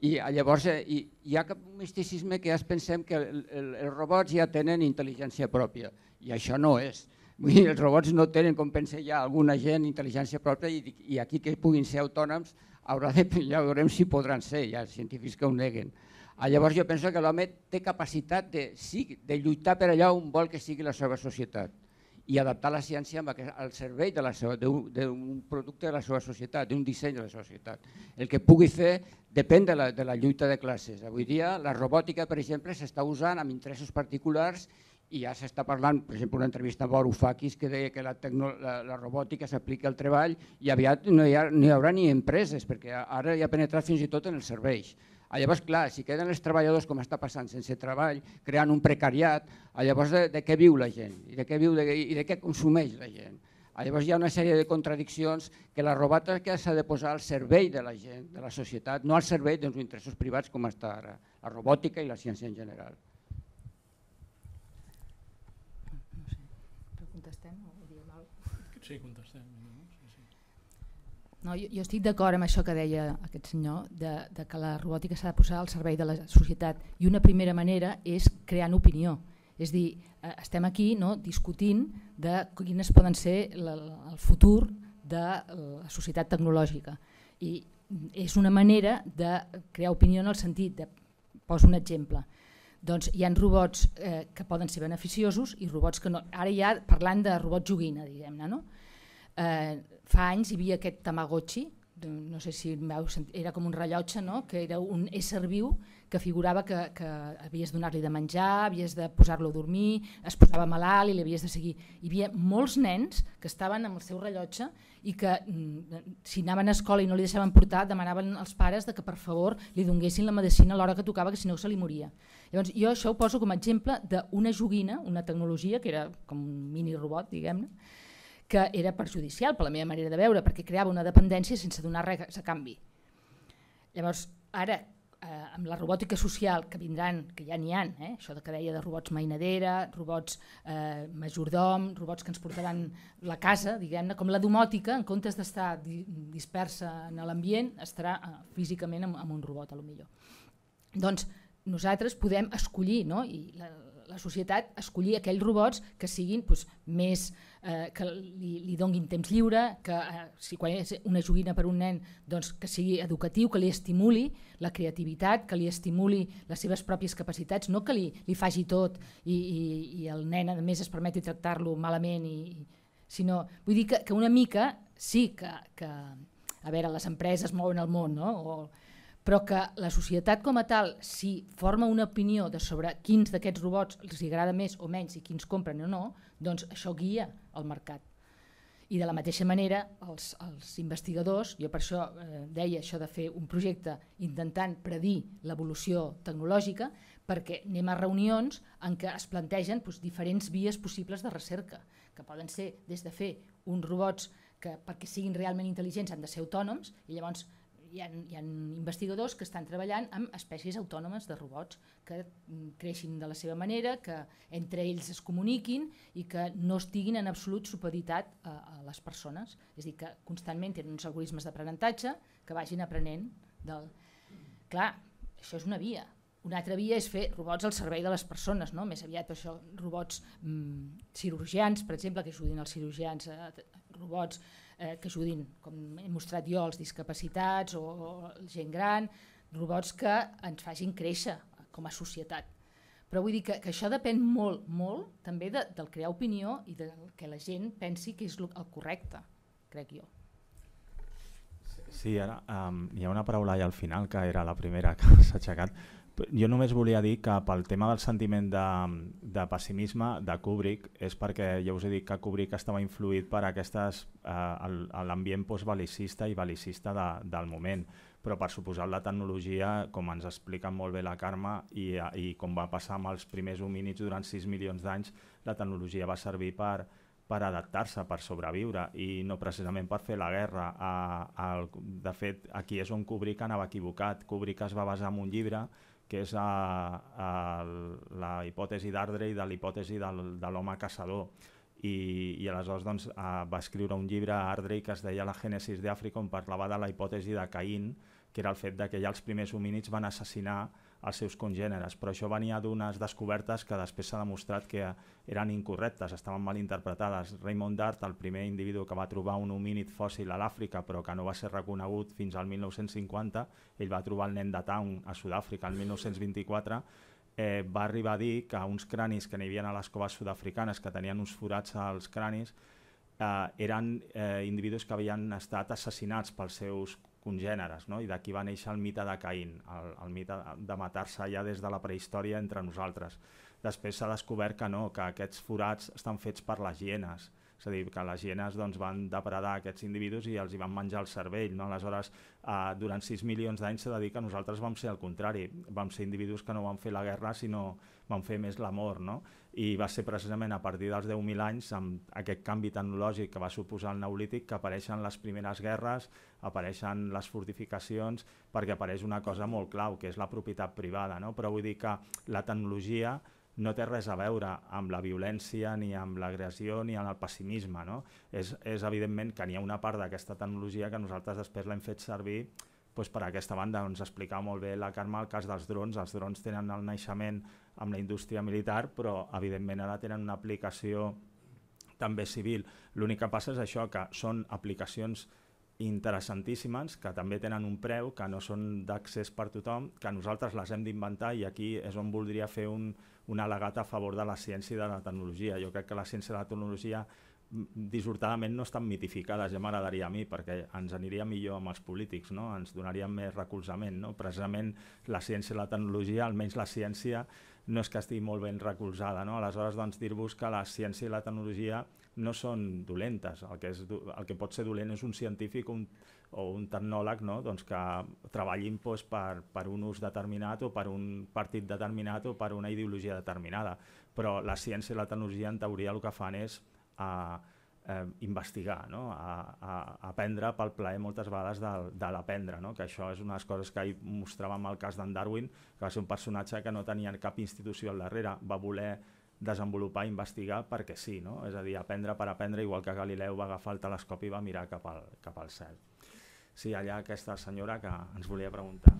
i eh, llavors hi, eh, hi ha cap misticisme que ja pensem que els robots ja tenen intel·ligència pròpia, i això no és. Vull dir, els robots no tenen, com pensa ja alguna gent, intel·ligència pròpia i, i aquí que puguin ser autònoms haurà de, ja veurem si podran ser, hi ha científics que ho neguen. Ah, llavors jo penso que l'home té capacitat de, sí, de lluitar per allà on vol que sigui la seva societat i adaptar la ciència al servei d'un producte de la seva societat, d'un disseny de la societat. El que pugui fer depèn de la, de la lluita de classes. Avui dia la robòtica, per exemple, s'està usant amb interessos particulars i ja s'està parlant, per exemple, una entrevista amb Orofakis que deia que la, tecno, la, la robòtica s'aplica al treball i aviat no hi, ha, no hi haurà ni empreses perquè ara ja ha penetrat fins i tot en els serveis. Ah, llavors, clar, si queden els treballadors com està passant sense treball, creant un precariat, ah, llavors de, eh, de què viu la gent i de què viu de, i de què consumeix la gent. Ah, llavors hi ha una sèrie de contradiccions que la que s'ha de posar al servei de la gent, de la societat, no al servei dels interessos privats com està ara, la robòtica i la ciència en general. No sé, contestem o diem alguna cosa? Sí, contestem. No, jo, jo estic d'acord amb això que deia aquest senyor, de, de que la robòtica s'ha de posar al servei de la societat i una primera manera és creant opinió. És dir, eh, estem aquí no, discutint de quines poden ser la, el futur de la societat tecnològica. I és una manera de crear opinió en el sentit de... Poso un exemple. Doncs hi han robots eh, que poden ser beneficiosos i robots que no. Ara ja parlant de robots joguina, diguem-ne, no? eh, fa anys hi havia aquest Tamagotchi, no sé si era com un rellotge, no? que era un ésser viu que figurava que, que havies de donar-li de menjar, havies de posar-lo a dormir, es posava malalt i li havies de seguir. Hi havia molts nens que estaven amb el seu rellotge i que mm, si anaven a escola i no li deixaven portar, demanaven als pares de que per favor li donguessin la medicina a l'hora que tocava, que si no se li moria. Llavors jo això ho poso com a exemple d'una joguina, una tecnologia que era com un mini robot, diguem-ne, que era perjudicial per la meva manera de veure, perquè creava una dependència sense donar res a canvi. Llavors, ara, eh, amb la robòtica social que vindran, que ja n'hi ha, eh, això de que deia de robots mainadera, robots eh, majordom, robots que ens portaran la casa, diguem-ne, com la domòtica, en comptes d'estar di dispersa en l'ambient, estarà eh, físicament amb, amb un robot, a lo millor. Doncs nosaltres podem escollir, no? i la, la societat escollir aquells robots que siguin doncs, més eh, que li, li donguin temps lliure, que eh, si quan és una joguina per un nen doncs, que sigui educatiu, que li estimuli la creativitat, que li estimuli les seves pròpies capacitats, no que li, li faci tot i, i, i el nen a més es permeti tractar-lo malament, i, i, sinó vull dir que, que una mica sí que, que a veure, les empreses mouen el món, no? o però que la societat com a tal, si forma una opinió de sobre quins d'aquests robots els agrada més o menys i quins compren o no, doncs això guia el mercat. I de la mateixa manera, els, els investigadors, jo per això eh, deia això de fer un projecte intentant predir l'evolució tecnològica, perquè anem a reunions en què es plantegen doncs, diferents vies possibles de recerca, que poden ser des de fer uns robots que perquè siguin realment intel·ligents han de ser autònoms i llavors hi ha, hi ha investigadors que estan treballant amb espècies autònomes de robots que mm, creixin de la seva manera, que entre ells es comuniquin i que no estiguin en absolut supeditat a, a les persones. És a dir, que constantment tenen uns algoritmes d'aprenentatge que vagin aprenent. Del... Clar, això és una via. Una altra via és fer robots al servei de les persones, no? més aviat això, robots mm, cirurgians, per exemple, que ajudin els cirurgians, eh, robots eh, que ajudin, com he mostrat jo, els discapacitats o, o gent gran, robots que ens facin créixer com a societat. Però vull dir que, que això depèn molt, molt també de, del crear opinió i de que la gent pensi que és el correcte, crec jo. Sí, ara um, hi ha una paraula allà al final que era la primera que s'ha aixecat, jo només volia dir que pel tema del sentiment de, de pessimisme de Kubrick és perquè ja us he dit que Kubrick estava influït per aquestes eh, l'ambient postbalicista i balicista de, del moment però per suposar la tecnologia, com ens explica molt bé la Carme i, i com va passar amb els primers homínids durant 6 milions d'anys, la tecnologia va servir per, per adaptar-se, per sobreviure i no precisament per fer la guerra. A, a, de fet, aquí és on Kubrick anava equivocat. Kubrick es va basar en un llibre que és a, a la hipòtesi d'Ardre i de l'hipòtesi de l'home caçador. I, i aleshores doncs, a, va escriure un llibre a Ardrey que es deia La Génesis d'Àfrica on parlava de la hipòtesi de Caín, que era el fet de que ja els primers homínids van assassinar als seus congèneres, però això venia d'unes descobertes que després s'ha demostrat que eren incorrectes, estaven mal interpretades. Raymond Dart, el primer individu que va trobar un homínid fòssil a l'Àfrica, però que no va ser reconegut fins al 1950, ell va trobar el nen de Town a Sud-àfrica el 1924, eh, va arribar a dir que uns cranis que n'hi havia a les coves sud-africanes, que tenien uns forats als cranis, eh, eren eh, individus que havien estat assassinats pels seus congèneres, no? i d'aquí va néixer el mite de Caín, el, el mite de matar-se ja des de la prehistòria entre nosaltres. Després s'ha descobert que no, que aquests forats estan fets per les hienes, és a dir, que les hienes doncs, van depredar aquests individus i els hi van menjar el cervell. No? Aleshores, eh, durant 6 milions d'anys s'ha de dir que nosaltres vam ser al contrari, vam ser individus que no van fer la guerra sinó van fer més l'amor. No? i va ser precisament a partir dels 10.000 anys amb aquest canvi tecnològic que va suposar el neolític que apareixen les primeres guerres, apareixen les fortificacions, perquè apareix una cosa molt clau, que és la propietat privada, no? però vull dir que la tecnologia no té res a veure amb la violència, ni amb l'agressió, ni amb el pessimisme. No? És, és evidentment que n'hi ha una part d'aquesta tecnologia que nosaltres després l'hem fet servir doncs per aquesta banda ens explicava molt bé la Carme el cas dels drons, els drons tenen el naixement amb la indústria militar, però evidentment ara tenen una aplicació també civil. L'únic que passa és això, que són aplicacions interessantíssimes, que també tenen un preu, que no són d'accés per tothom, que nosaltres les hem d'inventar i aquí és on voldria fer un, un al·legat a favor de la ciència i de la tecnologia. Jo crec que la ciència i la tecnologia dissortadament no estan mitificades, ja m'agradaria a mi, perquè ens aniria millor amb els polítics, no? ens donarien més recolzament. No? Precisament la ciència i la tecnologia, almenys la ciència, no és que estigui molt ben recolzada. No? Aleshores, doncs, dir-vos que la ciència i la tecnologia no són dolentes. El que, és, el que pot ser dolent és un científic un, o un tecnòleg no? doncs que treballin doncs, per, per un ús determinat o per un partit determinat o per una ideologia determinada. Però la ciència i la tecnologia, en teoria, el que fan és... Eh, eh, investigar, no? a, a, a aprendre pel plaer moltes vegades de, de l'aprendre, no? que això és una de les coses que ahir mostràvem el cas d'en Darwin, que va ser un personatge que no tenia cap institució al darrere, va voler desenvolupar, i investigar perquè sí, no? és a dir, aprendre per aprendre, igual que Galileu va agafar el telescopi i va mirar cap al, cap al cel. Sí, allà aquesta senyora que ens volia preguntar.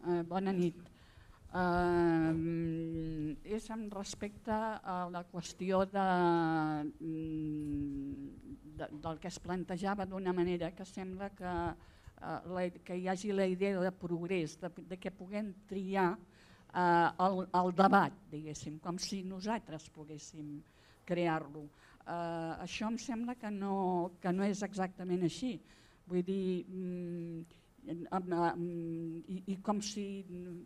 Eh, bona nit eh, és en respecte a la qüestió de, mm, de, del que es plantejava d'una manera que sembla que, eh, la, que hi hagi la idea de progrés, de, de que puguem triar eh, el, el debat, diguéssim, com si nosaltres poguéssim crear-lo. Eh, això em sembla que no, que no és exactament així. Vull dir, mm, i, i com si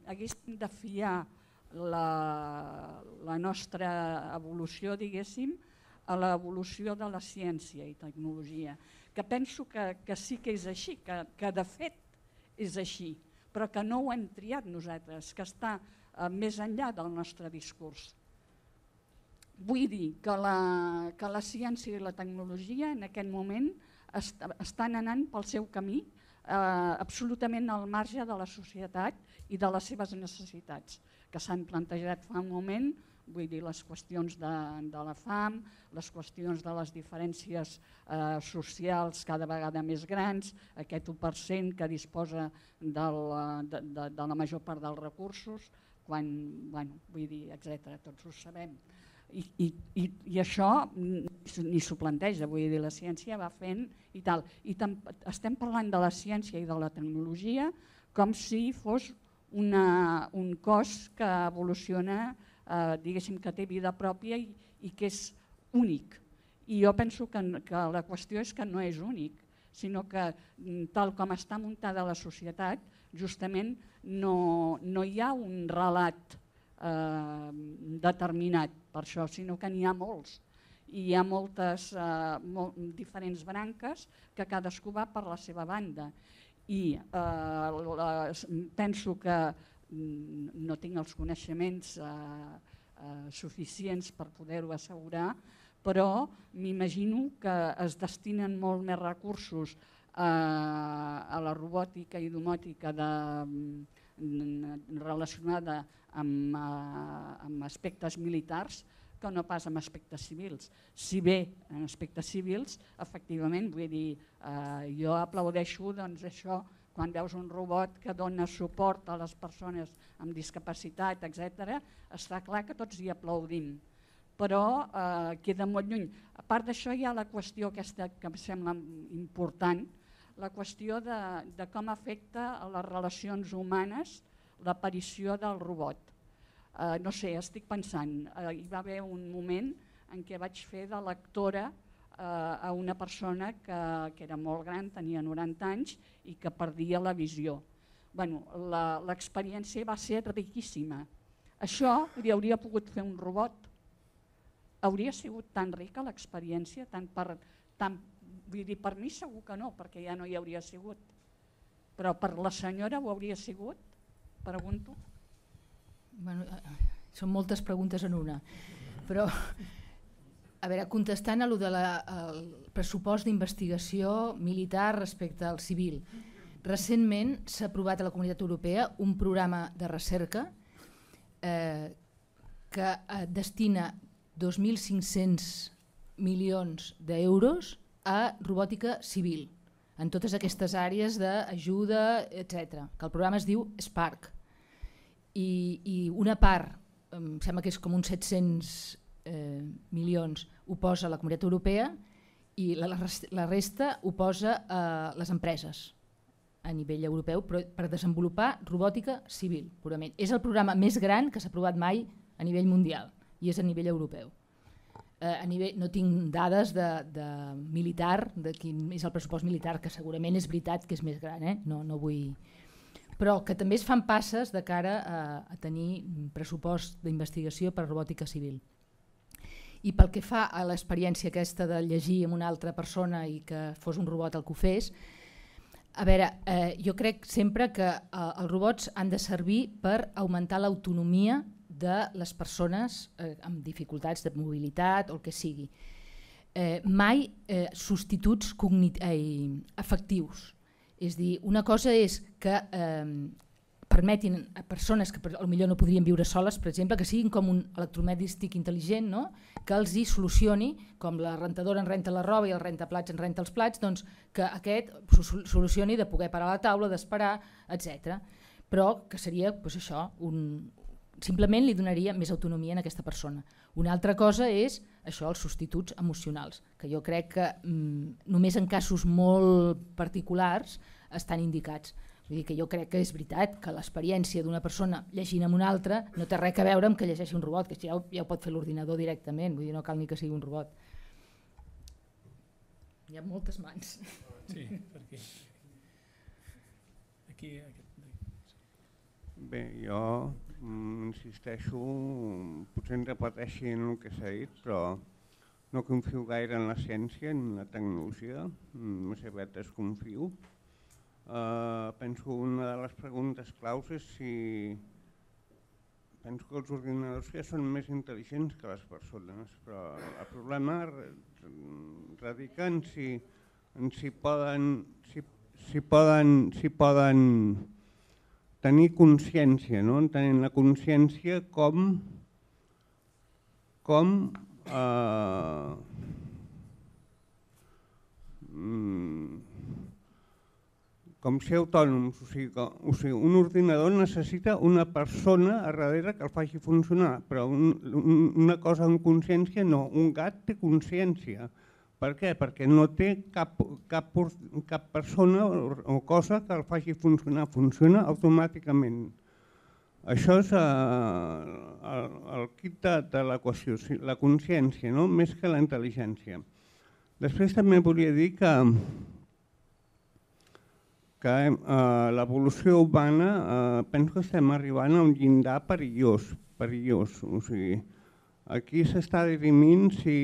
haguéssim de fiar la, la nostra evolució, diguéssim, a l'evolució de la ciència i tecnologia, que penso que, que sí que és així, que, que de fet és així, però que no ho hem triat nosaltres, que està eh, més enllà del nostre discurs. Vull dir que la, que la ciència i la tecnologia en aquest moment est, estan anant pel seu camí, eh, absolutament al marge de la societat i de les seves necessitats, que s'han plantejat fa un moment, vull dir les qüestions de, de la fam, les qüestions de les diferències eh, socials cada vegada més grans, aquest 1% que disposa del, de, de, de la major part dels recursos, quan, bueno, vull dir, etc. tots ho sabem. I, i, i, i això ni s'ho planteja, vull dir, la ciència va fent i tal. I estem parlant de la ciència i de la tecnologia com si fos una, un cos que evoluciona, eh, diguéssim que té vida pròpia i, i que és únic. I jo penso que, que la qüestió és que no és únic, sinó que mm, tal com està muntada la societat, justament no, no hi ha un relat eh, determinat per això, sinó que n'hi ha molts i hi ha moltes eh, diferents branques que cadascú va per la seva banda i eh, penso que mm, no tinc els coneixements eh, eh, suficients per poder-ho assegurar, però m'imagino que es destinen molt més recursos a, eh, a la robòtica i domòtica de, mm, relacionada amb, eh, amb aspectes militars que no pas amb aspectes civils. Si bé en aspectes civils, efectivament, vull dir, eh, jo aplaudeixo doncs, això quan veus un robot que dona suport a les persones amb discapacitat, etc., està clar que tots hi aplaudim però eh, queda molt lluny. A part d'això hi ha la qüestió aquesta que em sembla important, la qüestió de, de com afecta a les relacions humanes l'aparició del robot. Eh, no sé, estic pensant, eh, hi va haver un moment en què vaig fer de lectora eh, a una persona que, que era molt gran, tenia 90 anys i que perdia la visió. Bueno, L'experiència va ser riquíssima. Això li hauria pogut fer un robot. Hauria sigut tan rica l'experiència, tant per, tant, vull dir, per mi segur que no, perquè ja no hi hauria sigut, però per la senyora ho hauria sigut pregunto? Bueno, eh, eh, són moltes preguntes en una, però a veure, contestant a lo de la, el pressupost d'investigació militar respecte al civil, recentment s'ha aprovat a la Comunitat Europea un programa de recerca eh, que eh, destina 2.500 milions d'euros a robòtica civil en totes aquestes àrees d'ajuda, etc. que el programa es diu Spark i, i una part, em sembla que és com uns 700 eh, milions, ho posa la Comunitat Europea i la, la resta ho posa a eh, les empreses a nivell europeu però per desenvolupar robòtica civil, purament. És el programa més gran que s'ha aprovat mai a nivell mundial i és a nivell europeu. Eh, a nivell, no tinc dades de, de militar, de quin és el pressupost militar, que segurament és veritat que és més gran, eh? no, no vull però que també es fan passes de cara a, a tenir pressupost d'investigació per robòtica civil. I pel que fa a l'experiència aquesta de llegir amb una altra persona i que fos un robot el que ho fes, a veure, eh, jo crec sempre que eh, els robots han de servir per augmentar l'autonomia de les persones eh, amb dificultats de mobilitat o el que sigui. Eh, mai eh, substituts eh, efectius. És dir, una cosa és que eh, permetin a persones que millor no podrien viure soles, per exemple, que siguin com un electromèdistic intel·ligent, no? que els hi solucioni, com la rentadora en renta la roba i el renta plats en renta els plats, doncs que aquest solucioni de poder parar a la taula, d'esperar, etc. Però que seria pues, això, un, simplement li donaria més autonomia en aquesta persona. Una altra cosa és això, els substituts emocionals, que jo crec que mm, només en casos molt particulars estan indicats. Vull dir que jo crec que és veritat que l'experiència d'una persona llegint amb una altra no té res a veure amb que llegeixi un robot, que ja ho, ja ho pot fer l'ordinador directament, vull dir, no cal ni que sigui un robot. Hi ha moltes mans. Sí, perquè... Aquí, aquest... Bé, jo Mm, insisteixo, potser en repeteixi en el que s'ha dit, però no confio gaire en la ciència, en la tecnologia, no sé què desconfio. Uh, penso que una de les preguntes claus és si penso que els ordinadors ja són més intel·ligents que les persones, però el problema radica en si, en si poden, si, si poden, si poden tenir consciència, no? entenent la consciència com, com eh, mm, com ser autònoms. O sigui, com, o sigui, un ordinador necessita una persona a darrere que el faci funcionar, però un, un, una cosa amb consciència no. Un gat té consciència. Per què? Perquè no té cap, cap, cap persona o cosa que el faci funcionar, funciona automàticament. Això és eh, el, el kit de, de l'equació, la consciència, no? més que la intel·ligència. Després també volia dir que, que eh, l'evolució humana eh, penso que estem arribant a un llindar perillós, perillós o sigui, eh, Aquí s'està dirimint si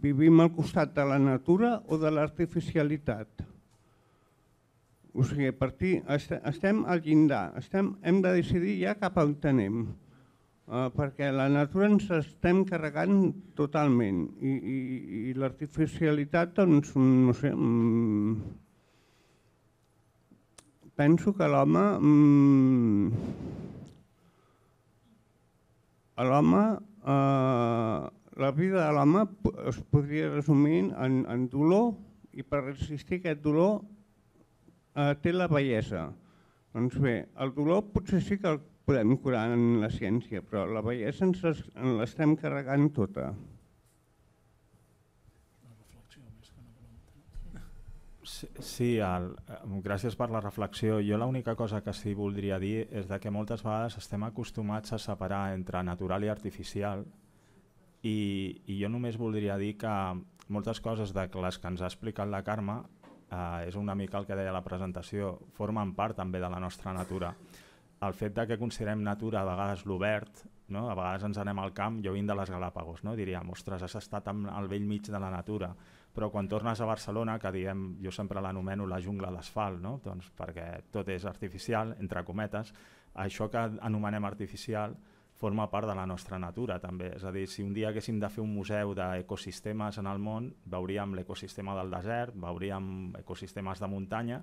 vivim al costat de la natura o de l'artificialitat. O sigui, a est estem al llindar, estem, hem de decidir ja cap on anem, eh, perquè la natura ens estem carregant totalment i, i, i l'artificialitat, doncs, mm, no sé, mm, penso que l'home... Mm, l'home Eh, la vida de l'home es podria resumir en, en dolor i per resistir aquest dolor eh, té la bellesa. Doncs bé, el dolor potser sí que el podem curar en la ciència, però la bellesa ens l'estem carregant tota. Sí, sí el, eh, gràcies per la reflexió. Jo l'única cosa que sí voldria dir és de que moltes vegades estem acostumats a separar entre natural i artificial i, i jo només voldria dir que moltes coses de les que ens ha explicat la Carme eh, és una mica el que deia la presentació, formen part també de la nostra natura. El fet de que considerem natura a vegades l'obert, no? a vegades ens anem al camp, jo vinc de les Galàpagos, no? diríem, ostres, has estat al vell mig de la natura, però quan tornes a Barcelona, que diem, jo sempre l'anomeno la jungla d'asfalt, no? doncs perquè tot és artificial, entre cometes, això que anomenem artificial forma part de la nostra natura també, és a dir, si un dia haguéssim de fer un museu d'ecosistemes en el món, veuríem l'ecosistema del desert, veuríem ecosistemes de muntanya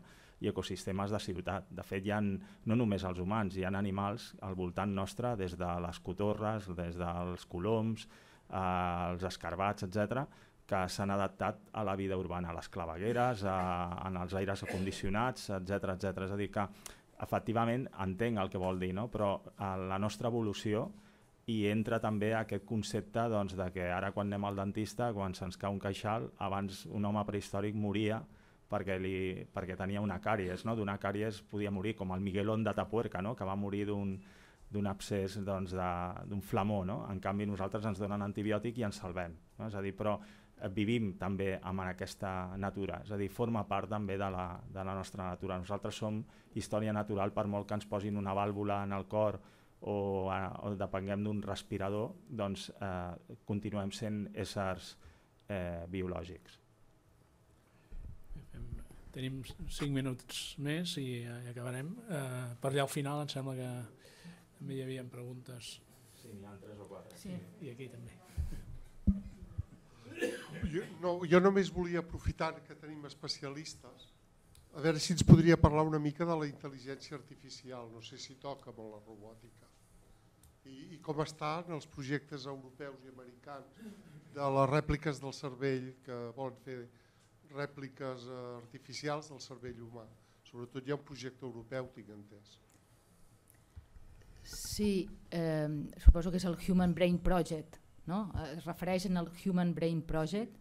i ecosistemes de ciutat. De fet, hi ha no només els humans, hi ha animals al voltant nostre, des de les cotorres, des dels coloms, eh, els escarbats, etc que s'han adaptat a la vida urbana, a les clavegueres, a, en els aires acondicionats, etc etc. És a dir, que efectivament entenc el que vol dir, no? però a eh, la nostra evolució hi entra també aquest concepte doncs, de que ara quan anem al dentista, quan se'ns cau un queixal, abans un home prehistòric moria perquè, li, perquè tenia una càries, no? d'una càries podia morir, com el Miguelón de Tapuerca, no? que va morir d'un d'un abscés, d'un doncs, de, flamó. No? En canvi, nosaltres ens donen antibiòtic i ens salvem. No? És a dir, però Eh, vivim també amb aquesta natura, és a dir, forma part també de la, de la nostra natura. Nosaltres som història natural per molt que ens posin una vàlvula en el cor o, a, eh, o depenguem d'un respirador, doncs eh, continuem sent éssers eh, biològics. Tenim cinc minuts més i ja eh, acabarem. Eh, per allà al final em sembla que també hi havia preguntes. Sí, n'hi ha tres o quatre. Sí. I aquí també. Jo, no, jo només volia aprofitar que tenim especialistes, a veure si ens podria parlar una mica de la intel·ligència artificial, no sé si toca amb la robòtica, i, i com estan els projectes europeus i americans de les rèpliques del cervell que volen fer rèpliques eh, artificials del cervell humà. Sobretot hi ha un projecte europeu, tinc entès. Sí, eh, suposo que és el Human Brain Project, no? Eh, es refereix al Human Brain Project.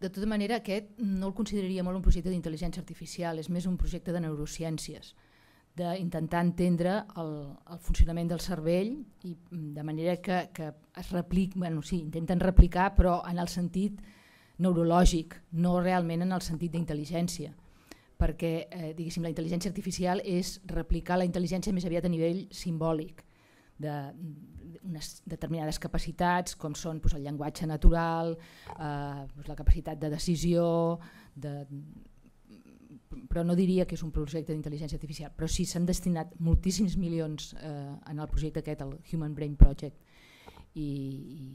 De tota manera, aquest no el consideraria molt un projecte d'intel·ligència artificial, és més un projecte de neurociències, d'intentar entendre el, el funcionament del cervell i mm, de manera que, que es replic, bueno, sí, intenten replicar, però en el sentit neurològic, no realment en el sentit d'intel·ligència perquè eh, la intel·ligència artificial és replicar la intel·ligència més aviat a nivell simbòlic d'unes de mm, determinades capacitats com són doncs, el llenguatge natural, eh, doncs la capacitat de decisió, de, mm, però no diria que és un projecte d'intel·ligència artificial, però sí s'han destinat moltíssims milions eh, en el projecte aquest, el Human Brain Project, i,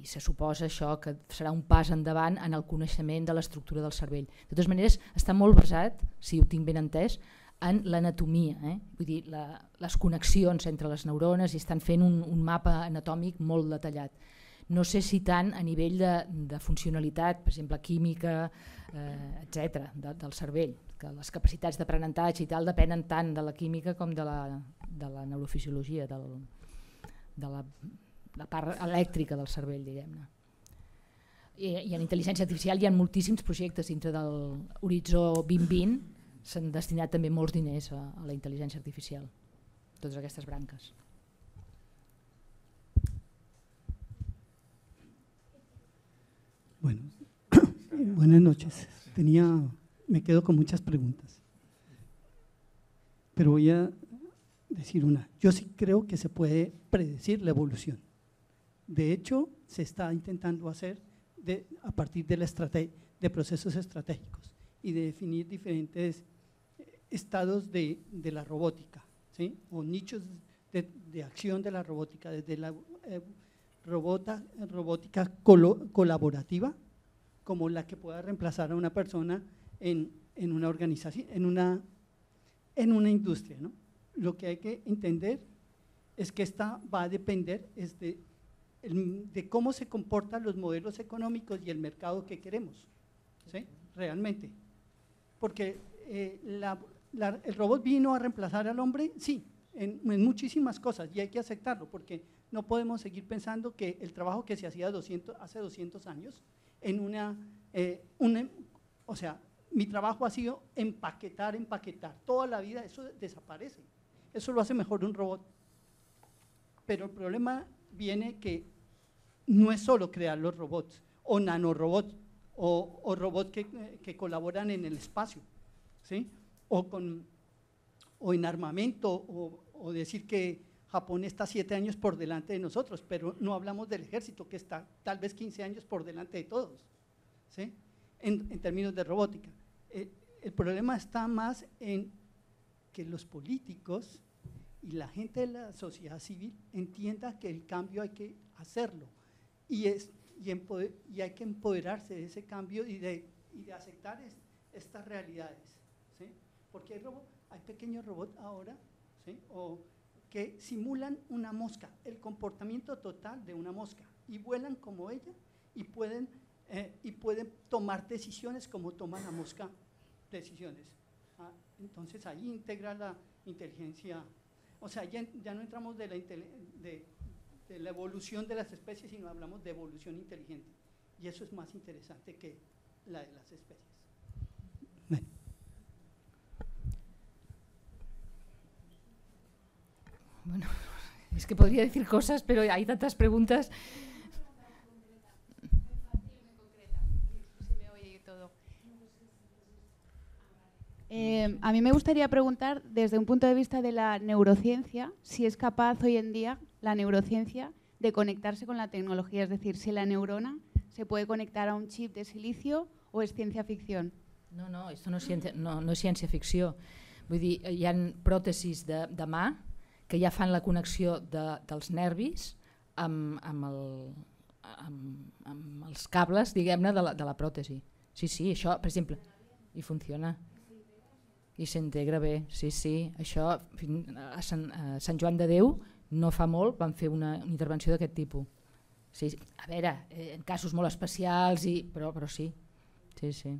i se suposa això que serà un pas endavant en el coneixement de l'estructura del cervell. De totes maneres, està molt basat, si ho tinc ben entès, en l'anatomia, eh? vull dir, la, les connexions entre les neurones i estan fent un, un mapa anatòmic molt detallat. No sé si tant a nivell de, de funcionalitat, per exemple, química, eh, etc de, del cervell, que les capacitats d'aprenentatge i tal depenen tant de la química com de la, de la neurofisiologia, del, de la, la part elèctrica del cervell, diguem-ne. I, I en intel·ligència artificial hi ha moltíssims projectes dintre de l'horitzó 2020 se han destinado también diners a, a la inteligencia artificial, todas estas brancas. Bueno, buenas noches. Tenía, me quedo con muchas preguntas, pero voy a decir una. Yo sí creo que se puede predecir la evolución. De hecho, se está intentando hacer de, a partir de, la de procesos estratégicos y de definir diferentes estados de, de la robótica, o nichos de, acción de la robótica, desde la eh, robota, robótica colaborativa, como la que pueda reemplazar a una persona en, en una organización, en una, en una industria. ¿no? Lo que hay que entender es que esta va a depender es de, de, cómo se comportan los modelos económicos y el mercado que queremos, realmente. Porque eh, la, ¿el robot vino a reemplazar al hombre? Sí, en, muchísimas cosas y hay que aceptarlo porque no podemos seguir pensando que el trabajo que se hacía hace 200 años en una, eh, em, o sea, mi trabajo ha sido empaquetar, empaquetar, toda la vida eso desaparece, eso lo hace mejor un robot. Pero el problema viene que no es solo crear los robots o nanorobots o, o robots que, eh, que colaboran en el espacio, ¿sí? o, con, en armamento, o, decir que Japón está siete años por delante de nosotros, pero no hablamos del ejército, que está tal vez 15 años por delante de todos, ¿sí? en, en, términos de robótica. Eh, el problema está más en que los políticos y la gente de la sociedad civil entienda que el cambio hay que hacerlo y, y, hay que empoderarse de ese cambio y de, aceptar estas realidades porque hay, pequeños robots ahora, que simulan una mosca, el comportamiento total de una mosca, y vuelan como ella y pueden, eh, y pueden tomar decisiones como toma la mosca decisiones. Ah, entonces ahí integra la inteligencia, o sea, ya, no entramos de la, de la evolución de las especies, sino hablamos de evolución inteligente, y eso es más interesante que la de las especies. Bueno, es que podría decir cosas, pero hay tantas preguntas. Eh, a mí me gustaría preguntar, desde un punto de vista de la neurociencia, si es capaz hoy en día la neurociencia de conectarse con la tecnología, es decir, si la neurona se puede conectar a un chip de silicio o es ciencia ficción. No, no, esto no es ciencia no, es ciencia ficción. de, de que ja fan la connexió de, dels nervis amb, amb, el, amb, amb els cables diguem-ne de, la, de la pròtesi. Sí, sí, això, per exemple, i funciona. I s'integra bé, sí, sí. Això a Sant, a Sant Joan de Déu no fa molt van fer una, una intervenció d'aquest tipus. Sí, a veure, eh, en casos molt especials, i, però, però sí. sí, sí.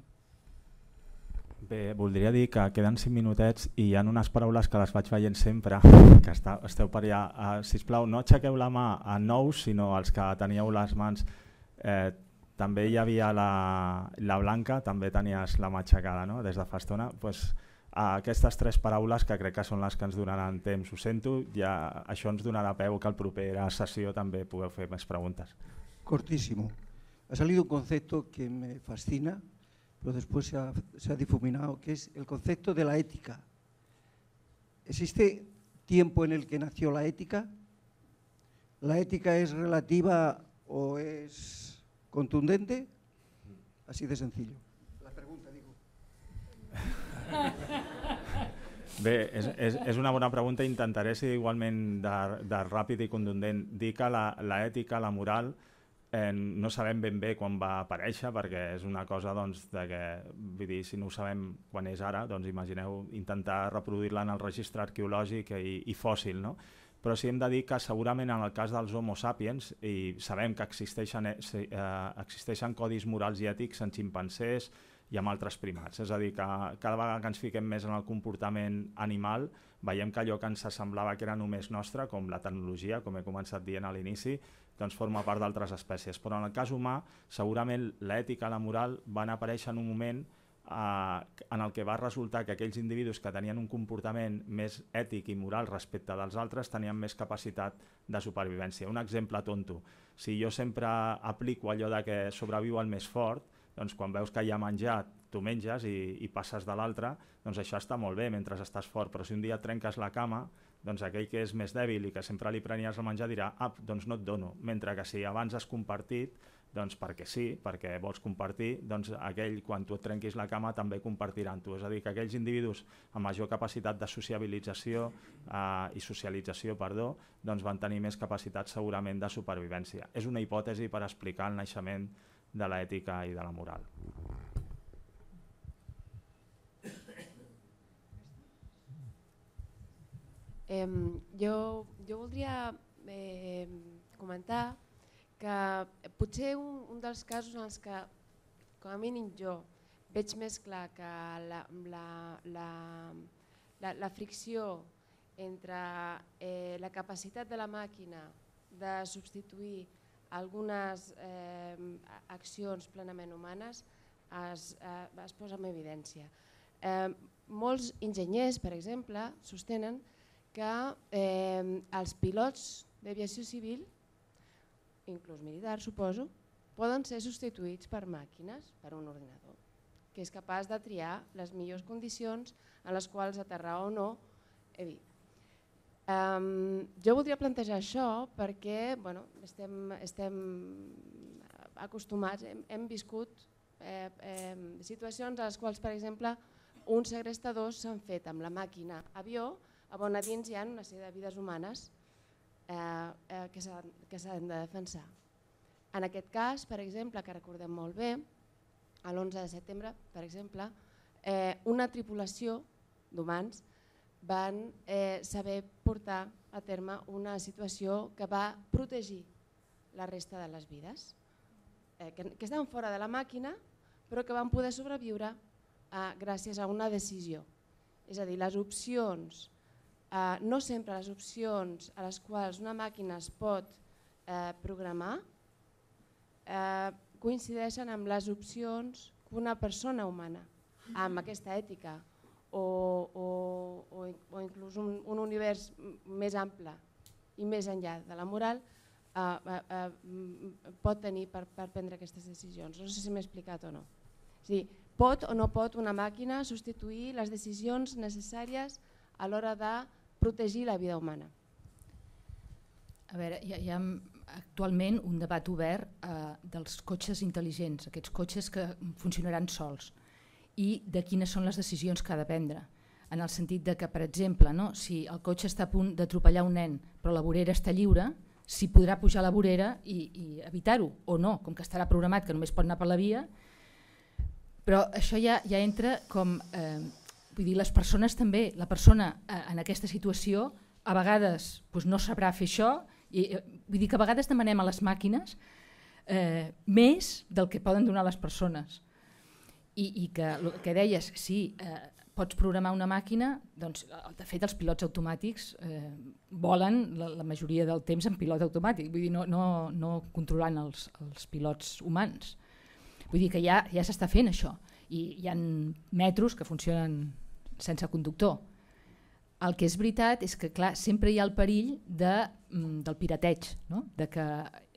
Bé, voldria dir que queden 5 minutets i hi ha unes paraules que les vaig veient sempre, que està, esteu per allà. Uh, sisplau, no aixequeu la mà a nous, sinó als que teníeu les mans. Eh, també hi havia la, la Blanca, també tenies la mà aixecada no? des de fa estona. Pues, uh, aquestes tres paraules que crec que són les que ens donaran temps, ho sento, ja, això ens donarà peu que al propera sessió també pugueu fer més preguntes. Cortíssimo. Ha salido un concepto que me fascina, pero después se ha, difuminado, que es el concepto de la ética. ¿Existe tiempo en el que nació la ética? ¿La ética es relativa o es contundente? Así de sencillo. La pregunta, digo. Es una buena pregunta. Intentaré ser dar rápida y contundente. la, ética, la moral, Eh, no sabem ben bé quan va aparèixer perquè és una cosa doncs, de que, vull dir, si no ho sabem quan és ara, doncs imagineu intentar reproduir-la en el registre arqueològic i, i fòssil, no? Però sí hem de dir que segurament en el cas dels homo sapiens i sabem que existeixen, eh, eh existeixen codis morals i ètics en ximpancers i amb altres primats. És a dir, que cada vegada que ens fiquem més en el comportament animal veiem que allò que ens semblava que era només nostre, com la tecnologia, com he començat dient a l'inici, doncs forma part d'altres espècies. Però en el cas humà, segurament l'ètica, la moral, van aparèixer en un moment eh, en el que va resultar que aquells individus que tenien un comportament més ètic i moral respecte dels altres tenien més capacitat de supervivència. Un exemple tonto, si jo sempre aplico allò de que sobreviu el més fort, doncs quan veus que hi ha menjat, tu menges i, i passes de l'altre, doncs això està molt bé mentre estàs fort, però si un dia trenques la cama, doncs aquell que és més dèbil i que sempre li prenies el menjar dirà, ah, doncs no et dono. Mentre que si abans has compartit, doncs perquè sí, perquè vols compartir, doncs aquell, quan tu et trenquis la cama, també compartirà amb tu. És a dir, que aquells individus amb major capacitat de sociabilització eh, i socialització, perdó, doncs van tenir més capacitat segurament de supervivència. És una hipòtesi per explicar el naixement de l'ètica i de la moral. Eh, jo, jo voldria eh, comentar que potser un, un dels casos en els que, com a mínim jo, veig més clar que la, la, la, la, la fricció entre eh, la capacitat de la màquina de substituir algunes eh, accions plenament humanes es, eh, es posa en evidència. Eh, molts enginyers, per exemple, sostenen que eh, els pilots d'aviació civil, inclús militar suposo, poden ser substituïts per màquines, per un ordinador, que és capaç de triar les millors condicions en les quals aterrar o no. He dit. Um, jo voldria plantejar això perquè bueno, estem, estem acostumats, hem, hem viscut eh, eh, situacions en les quals, per exemple, uns segrestadors s'han fet amb la màquina avió a on a dins hi ha una sèrie de vides humanes eh, eh, que s'han de defensar. En aquest cas, per exemple, que recordem molt bé, a l'11 de setembre, per exemple, eh, una tripulació d'humans van eh, saber portar a terme una situació que va protegir la resta de les vides, eh, que, que estaven fora de la màquina, però que van poder sobreviure eh, gràcies a una decisió. És a dir, les opcions Eh, no sempre les opcions a les quals una màquina es pot eh, programar eh, coincideixen amb les opcions que una persona humana, amb aquesta ètica, o, o, o, o inclús un, un univers més ample i més enllà de la moral, eh, eh, eh pot tenir per, per prendre aquestes decisions. No sé si m'he explicat o no. És dir, pot o no pot una màquina substituir les decisions necessàries a l'hora de protegir la vida humana. A veure, hi ha, hi ha actualment un debat obert eh, dels cotxes intel·ligents, aquests cotxes que funcionaran sols, i de quines són les decisions que ha de prendre. En el sentit de que, per exemple, no, si el cotxe està a punt d'atropellar un nen però la vorera està lliure, si podrà pujar a la vorera i, i evitar-ho o no, com que estarà programat que només pot anar per la via, però això ja, ja entra com eh, vull dir, les persones també, la persona eh, en aquesta situació a vegades doncs, no sabrà fer això, i, eh, vull dir que a vegades demanem a les màquines eh, més del que poden donar les persones. I, i que el que deies, sí, eh, pots programar una màquina, doncs, eh, de fet els pilots automàtics eh, volen la, la majoria del temps en pilot automàtic, vull dir, no, no, no controlant els, els pilots humans. Vull dir que ja, ja s'està fent això i hi ha metros que funcionen sense conductor. El que és veritat és que clar, sempre hi ha el perill de, mm, del pirateig, no? de que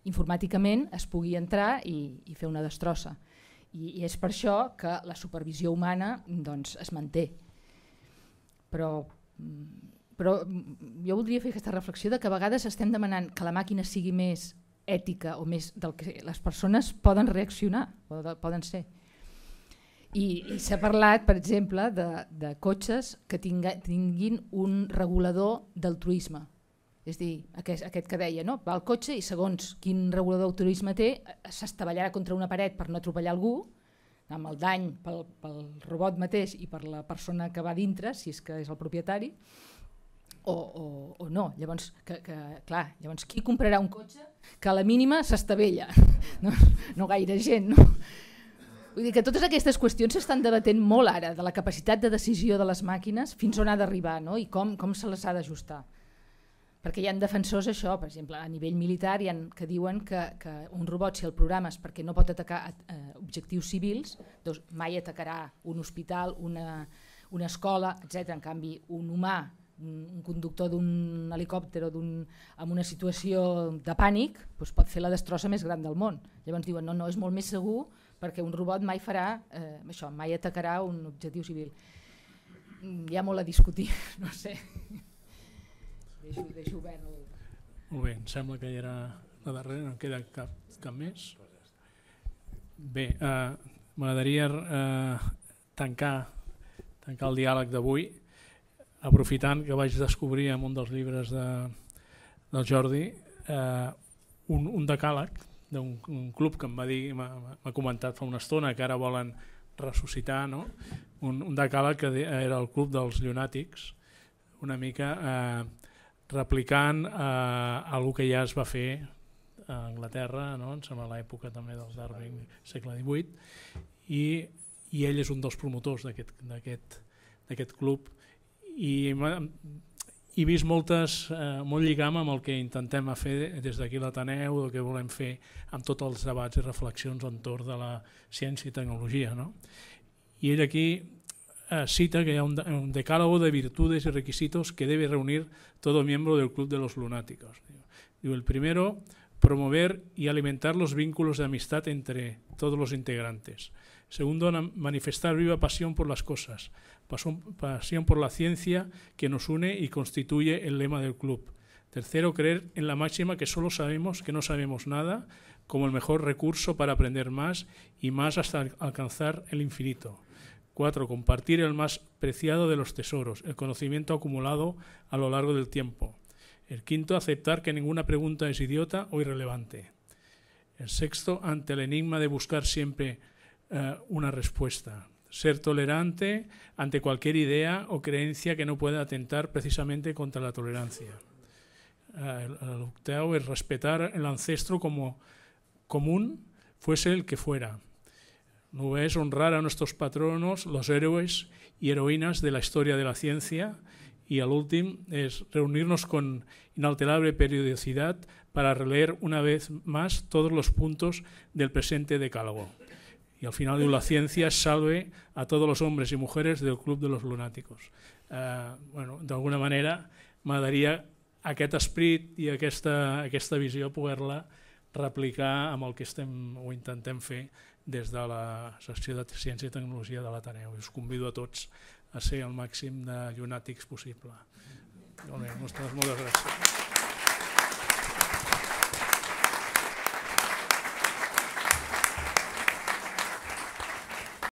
informàticament es pugui entrar i, i fer una destrossa. I, I és per això que la supervisió humana doncs, es manté. Però, mm, però mm, jo voldria fer aquesta reflexió de que a vegades estem demanant que la màquina sigui més ètica o més del que les persones poden reaccionar, poden ser. I, i s'ha parlat, per exemple, de, de cotxes que tinga, tinguin un regulador del turisme. És dir, aquest, aquest que deia, no? va al cotxe i segons quin regulador del turisme té, s'estavellarà contra una paret per no atropellar algú, amb el dany pel, pel robot mateix i per la persona que va dintre, si és que és el propietari, o, o, o no. Llavors, que, que, clar, llavors, qui comprarà un cotxe que a la mínima s'estavella? No, no gaire gent, no? Vull dir que totes aquestes qüestions s'estan debatent molt ara, de la capacitat de decisió de les màquines, fins on ha d'arribar no? i com, com se les ha d'ajustar. Perquè hi han defensors això, per exemple, a nivell militar hi han que diuen que, que un robot, si el programes perquè no pot atacar eh, objectius civils, doncs mai atacarà un hospital, una, una escola, etc. En canvi, un humà, un conductor d'un helicòpter o d'un amb una situació de pànic, doncs pot fer la destrossa més gran del món. Llavors diuen, no, no, és molt més segur perquè un robot mai farà eh, això, mai atacarà un objectiu civil. Mm, hi ha molt a discutir, no sé. Deixo, deixo obert el... Molt bé, em sembla que hi era la darrera, no queda cap, cap més. Bé, eh, m'agradaria eh, tancar, tancar el diàleg d'avui aprofitant que vaig descobrir en un dels llibres de, del Jordi eh, un, un decàleg d'un un club que em va dir, m'ha comentat fa una estona, que ara volen ressuscitar, no? un, un decàleg que era el club dels llunàtics, una mica eh, replicant eh, algú que ja es va fer a Anglaterra, no? em sembla l'època també dels Darwin, segle XVIII, i, i ell és un dels promotors d'aquest club i he vist moltes, eh, molt lligam amb el que intentem fer des d'aquí l'Ateneu, el que volem fer amb tots els debats i reflexions entorn de la ciència i tecnologia. No? I ell aquí eh, cita que hi ha un, un de virtudes i requisitos que debe reunir todo miembro del Club de los Lunáticos. Digo, el primero, promover y alimentar los vínculos de amistad entre todos los integrantes. Segundo, manifestar viva pasión por las cosas, pasión por la ciencia que nos une y constituye el lema del club. Tercero, creer en la máxima que solo sabemos que no sabemos nada como el mejor recurso para aprender más y más hasta alcanzar el infinito. Cuatro, compartir el más preciado de los tesoros, el conocimiento acumulado a lo largo del tiempo. El quinto, aceptar que ninguna pregunta es idiota o irrelevante. El sexto, ante el enigma de buscar siempre eh, una respuesta ser tolerante ante cualquier idea o creencia que no pueda atentar precisamente contra la tolerancia. Ah, el, octavo es respetar el ancestro como común, fuese el que fuera. No es honrar a nuestros patronos, los héroes y heroínas de la historia de la ciencia. Y al último es reunirnos con inalterable periodicidad para releer una vez más todos los puntos del presente decálogo. Y al final digo, la ciencia salve a todos los hombres y mujeres del Club de los Lunáticos. Eh, bueno, de alguna manera, m'agradaria aquest esprit i aquesta, aquesta visió poder-la replicar amb el que estem o intentem fer des de la secció de Ciència i Tecnologia de l'Ateneu. Us convido a tots a ser el màxim de llunàtics possible. Molt bé, moltes gràcies.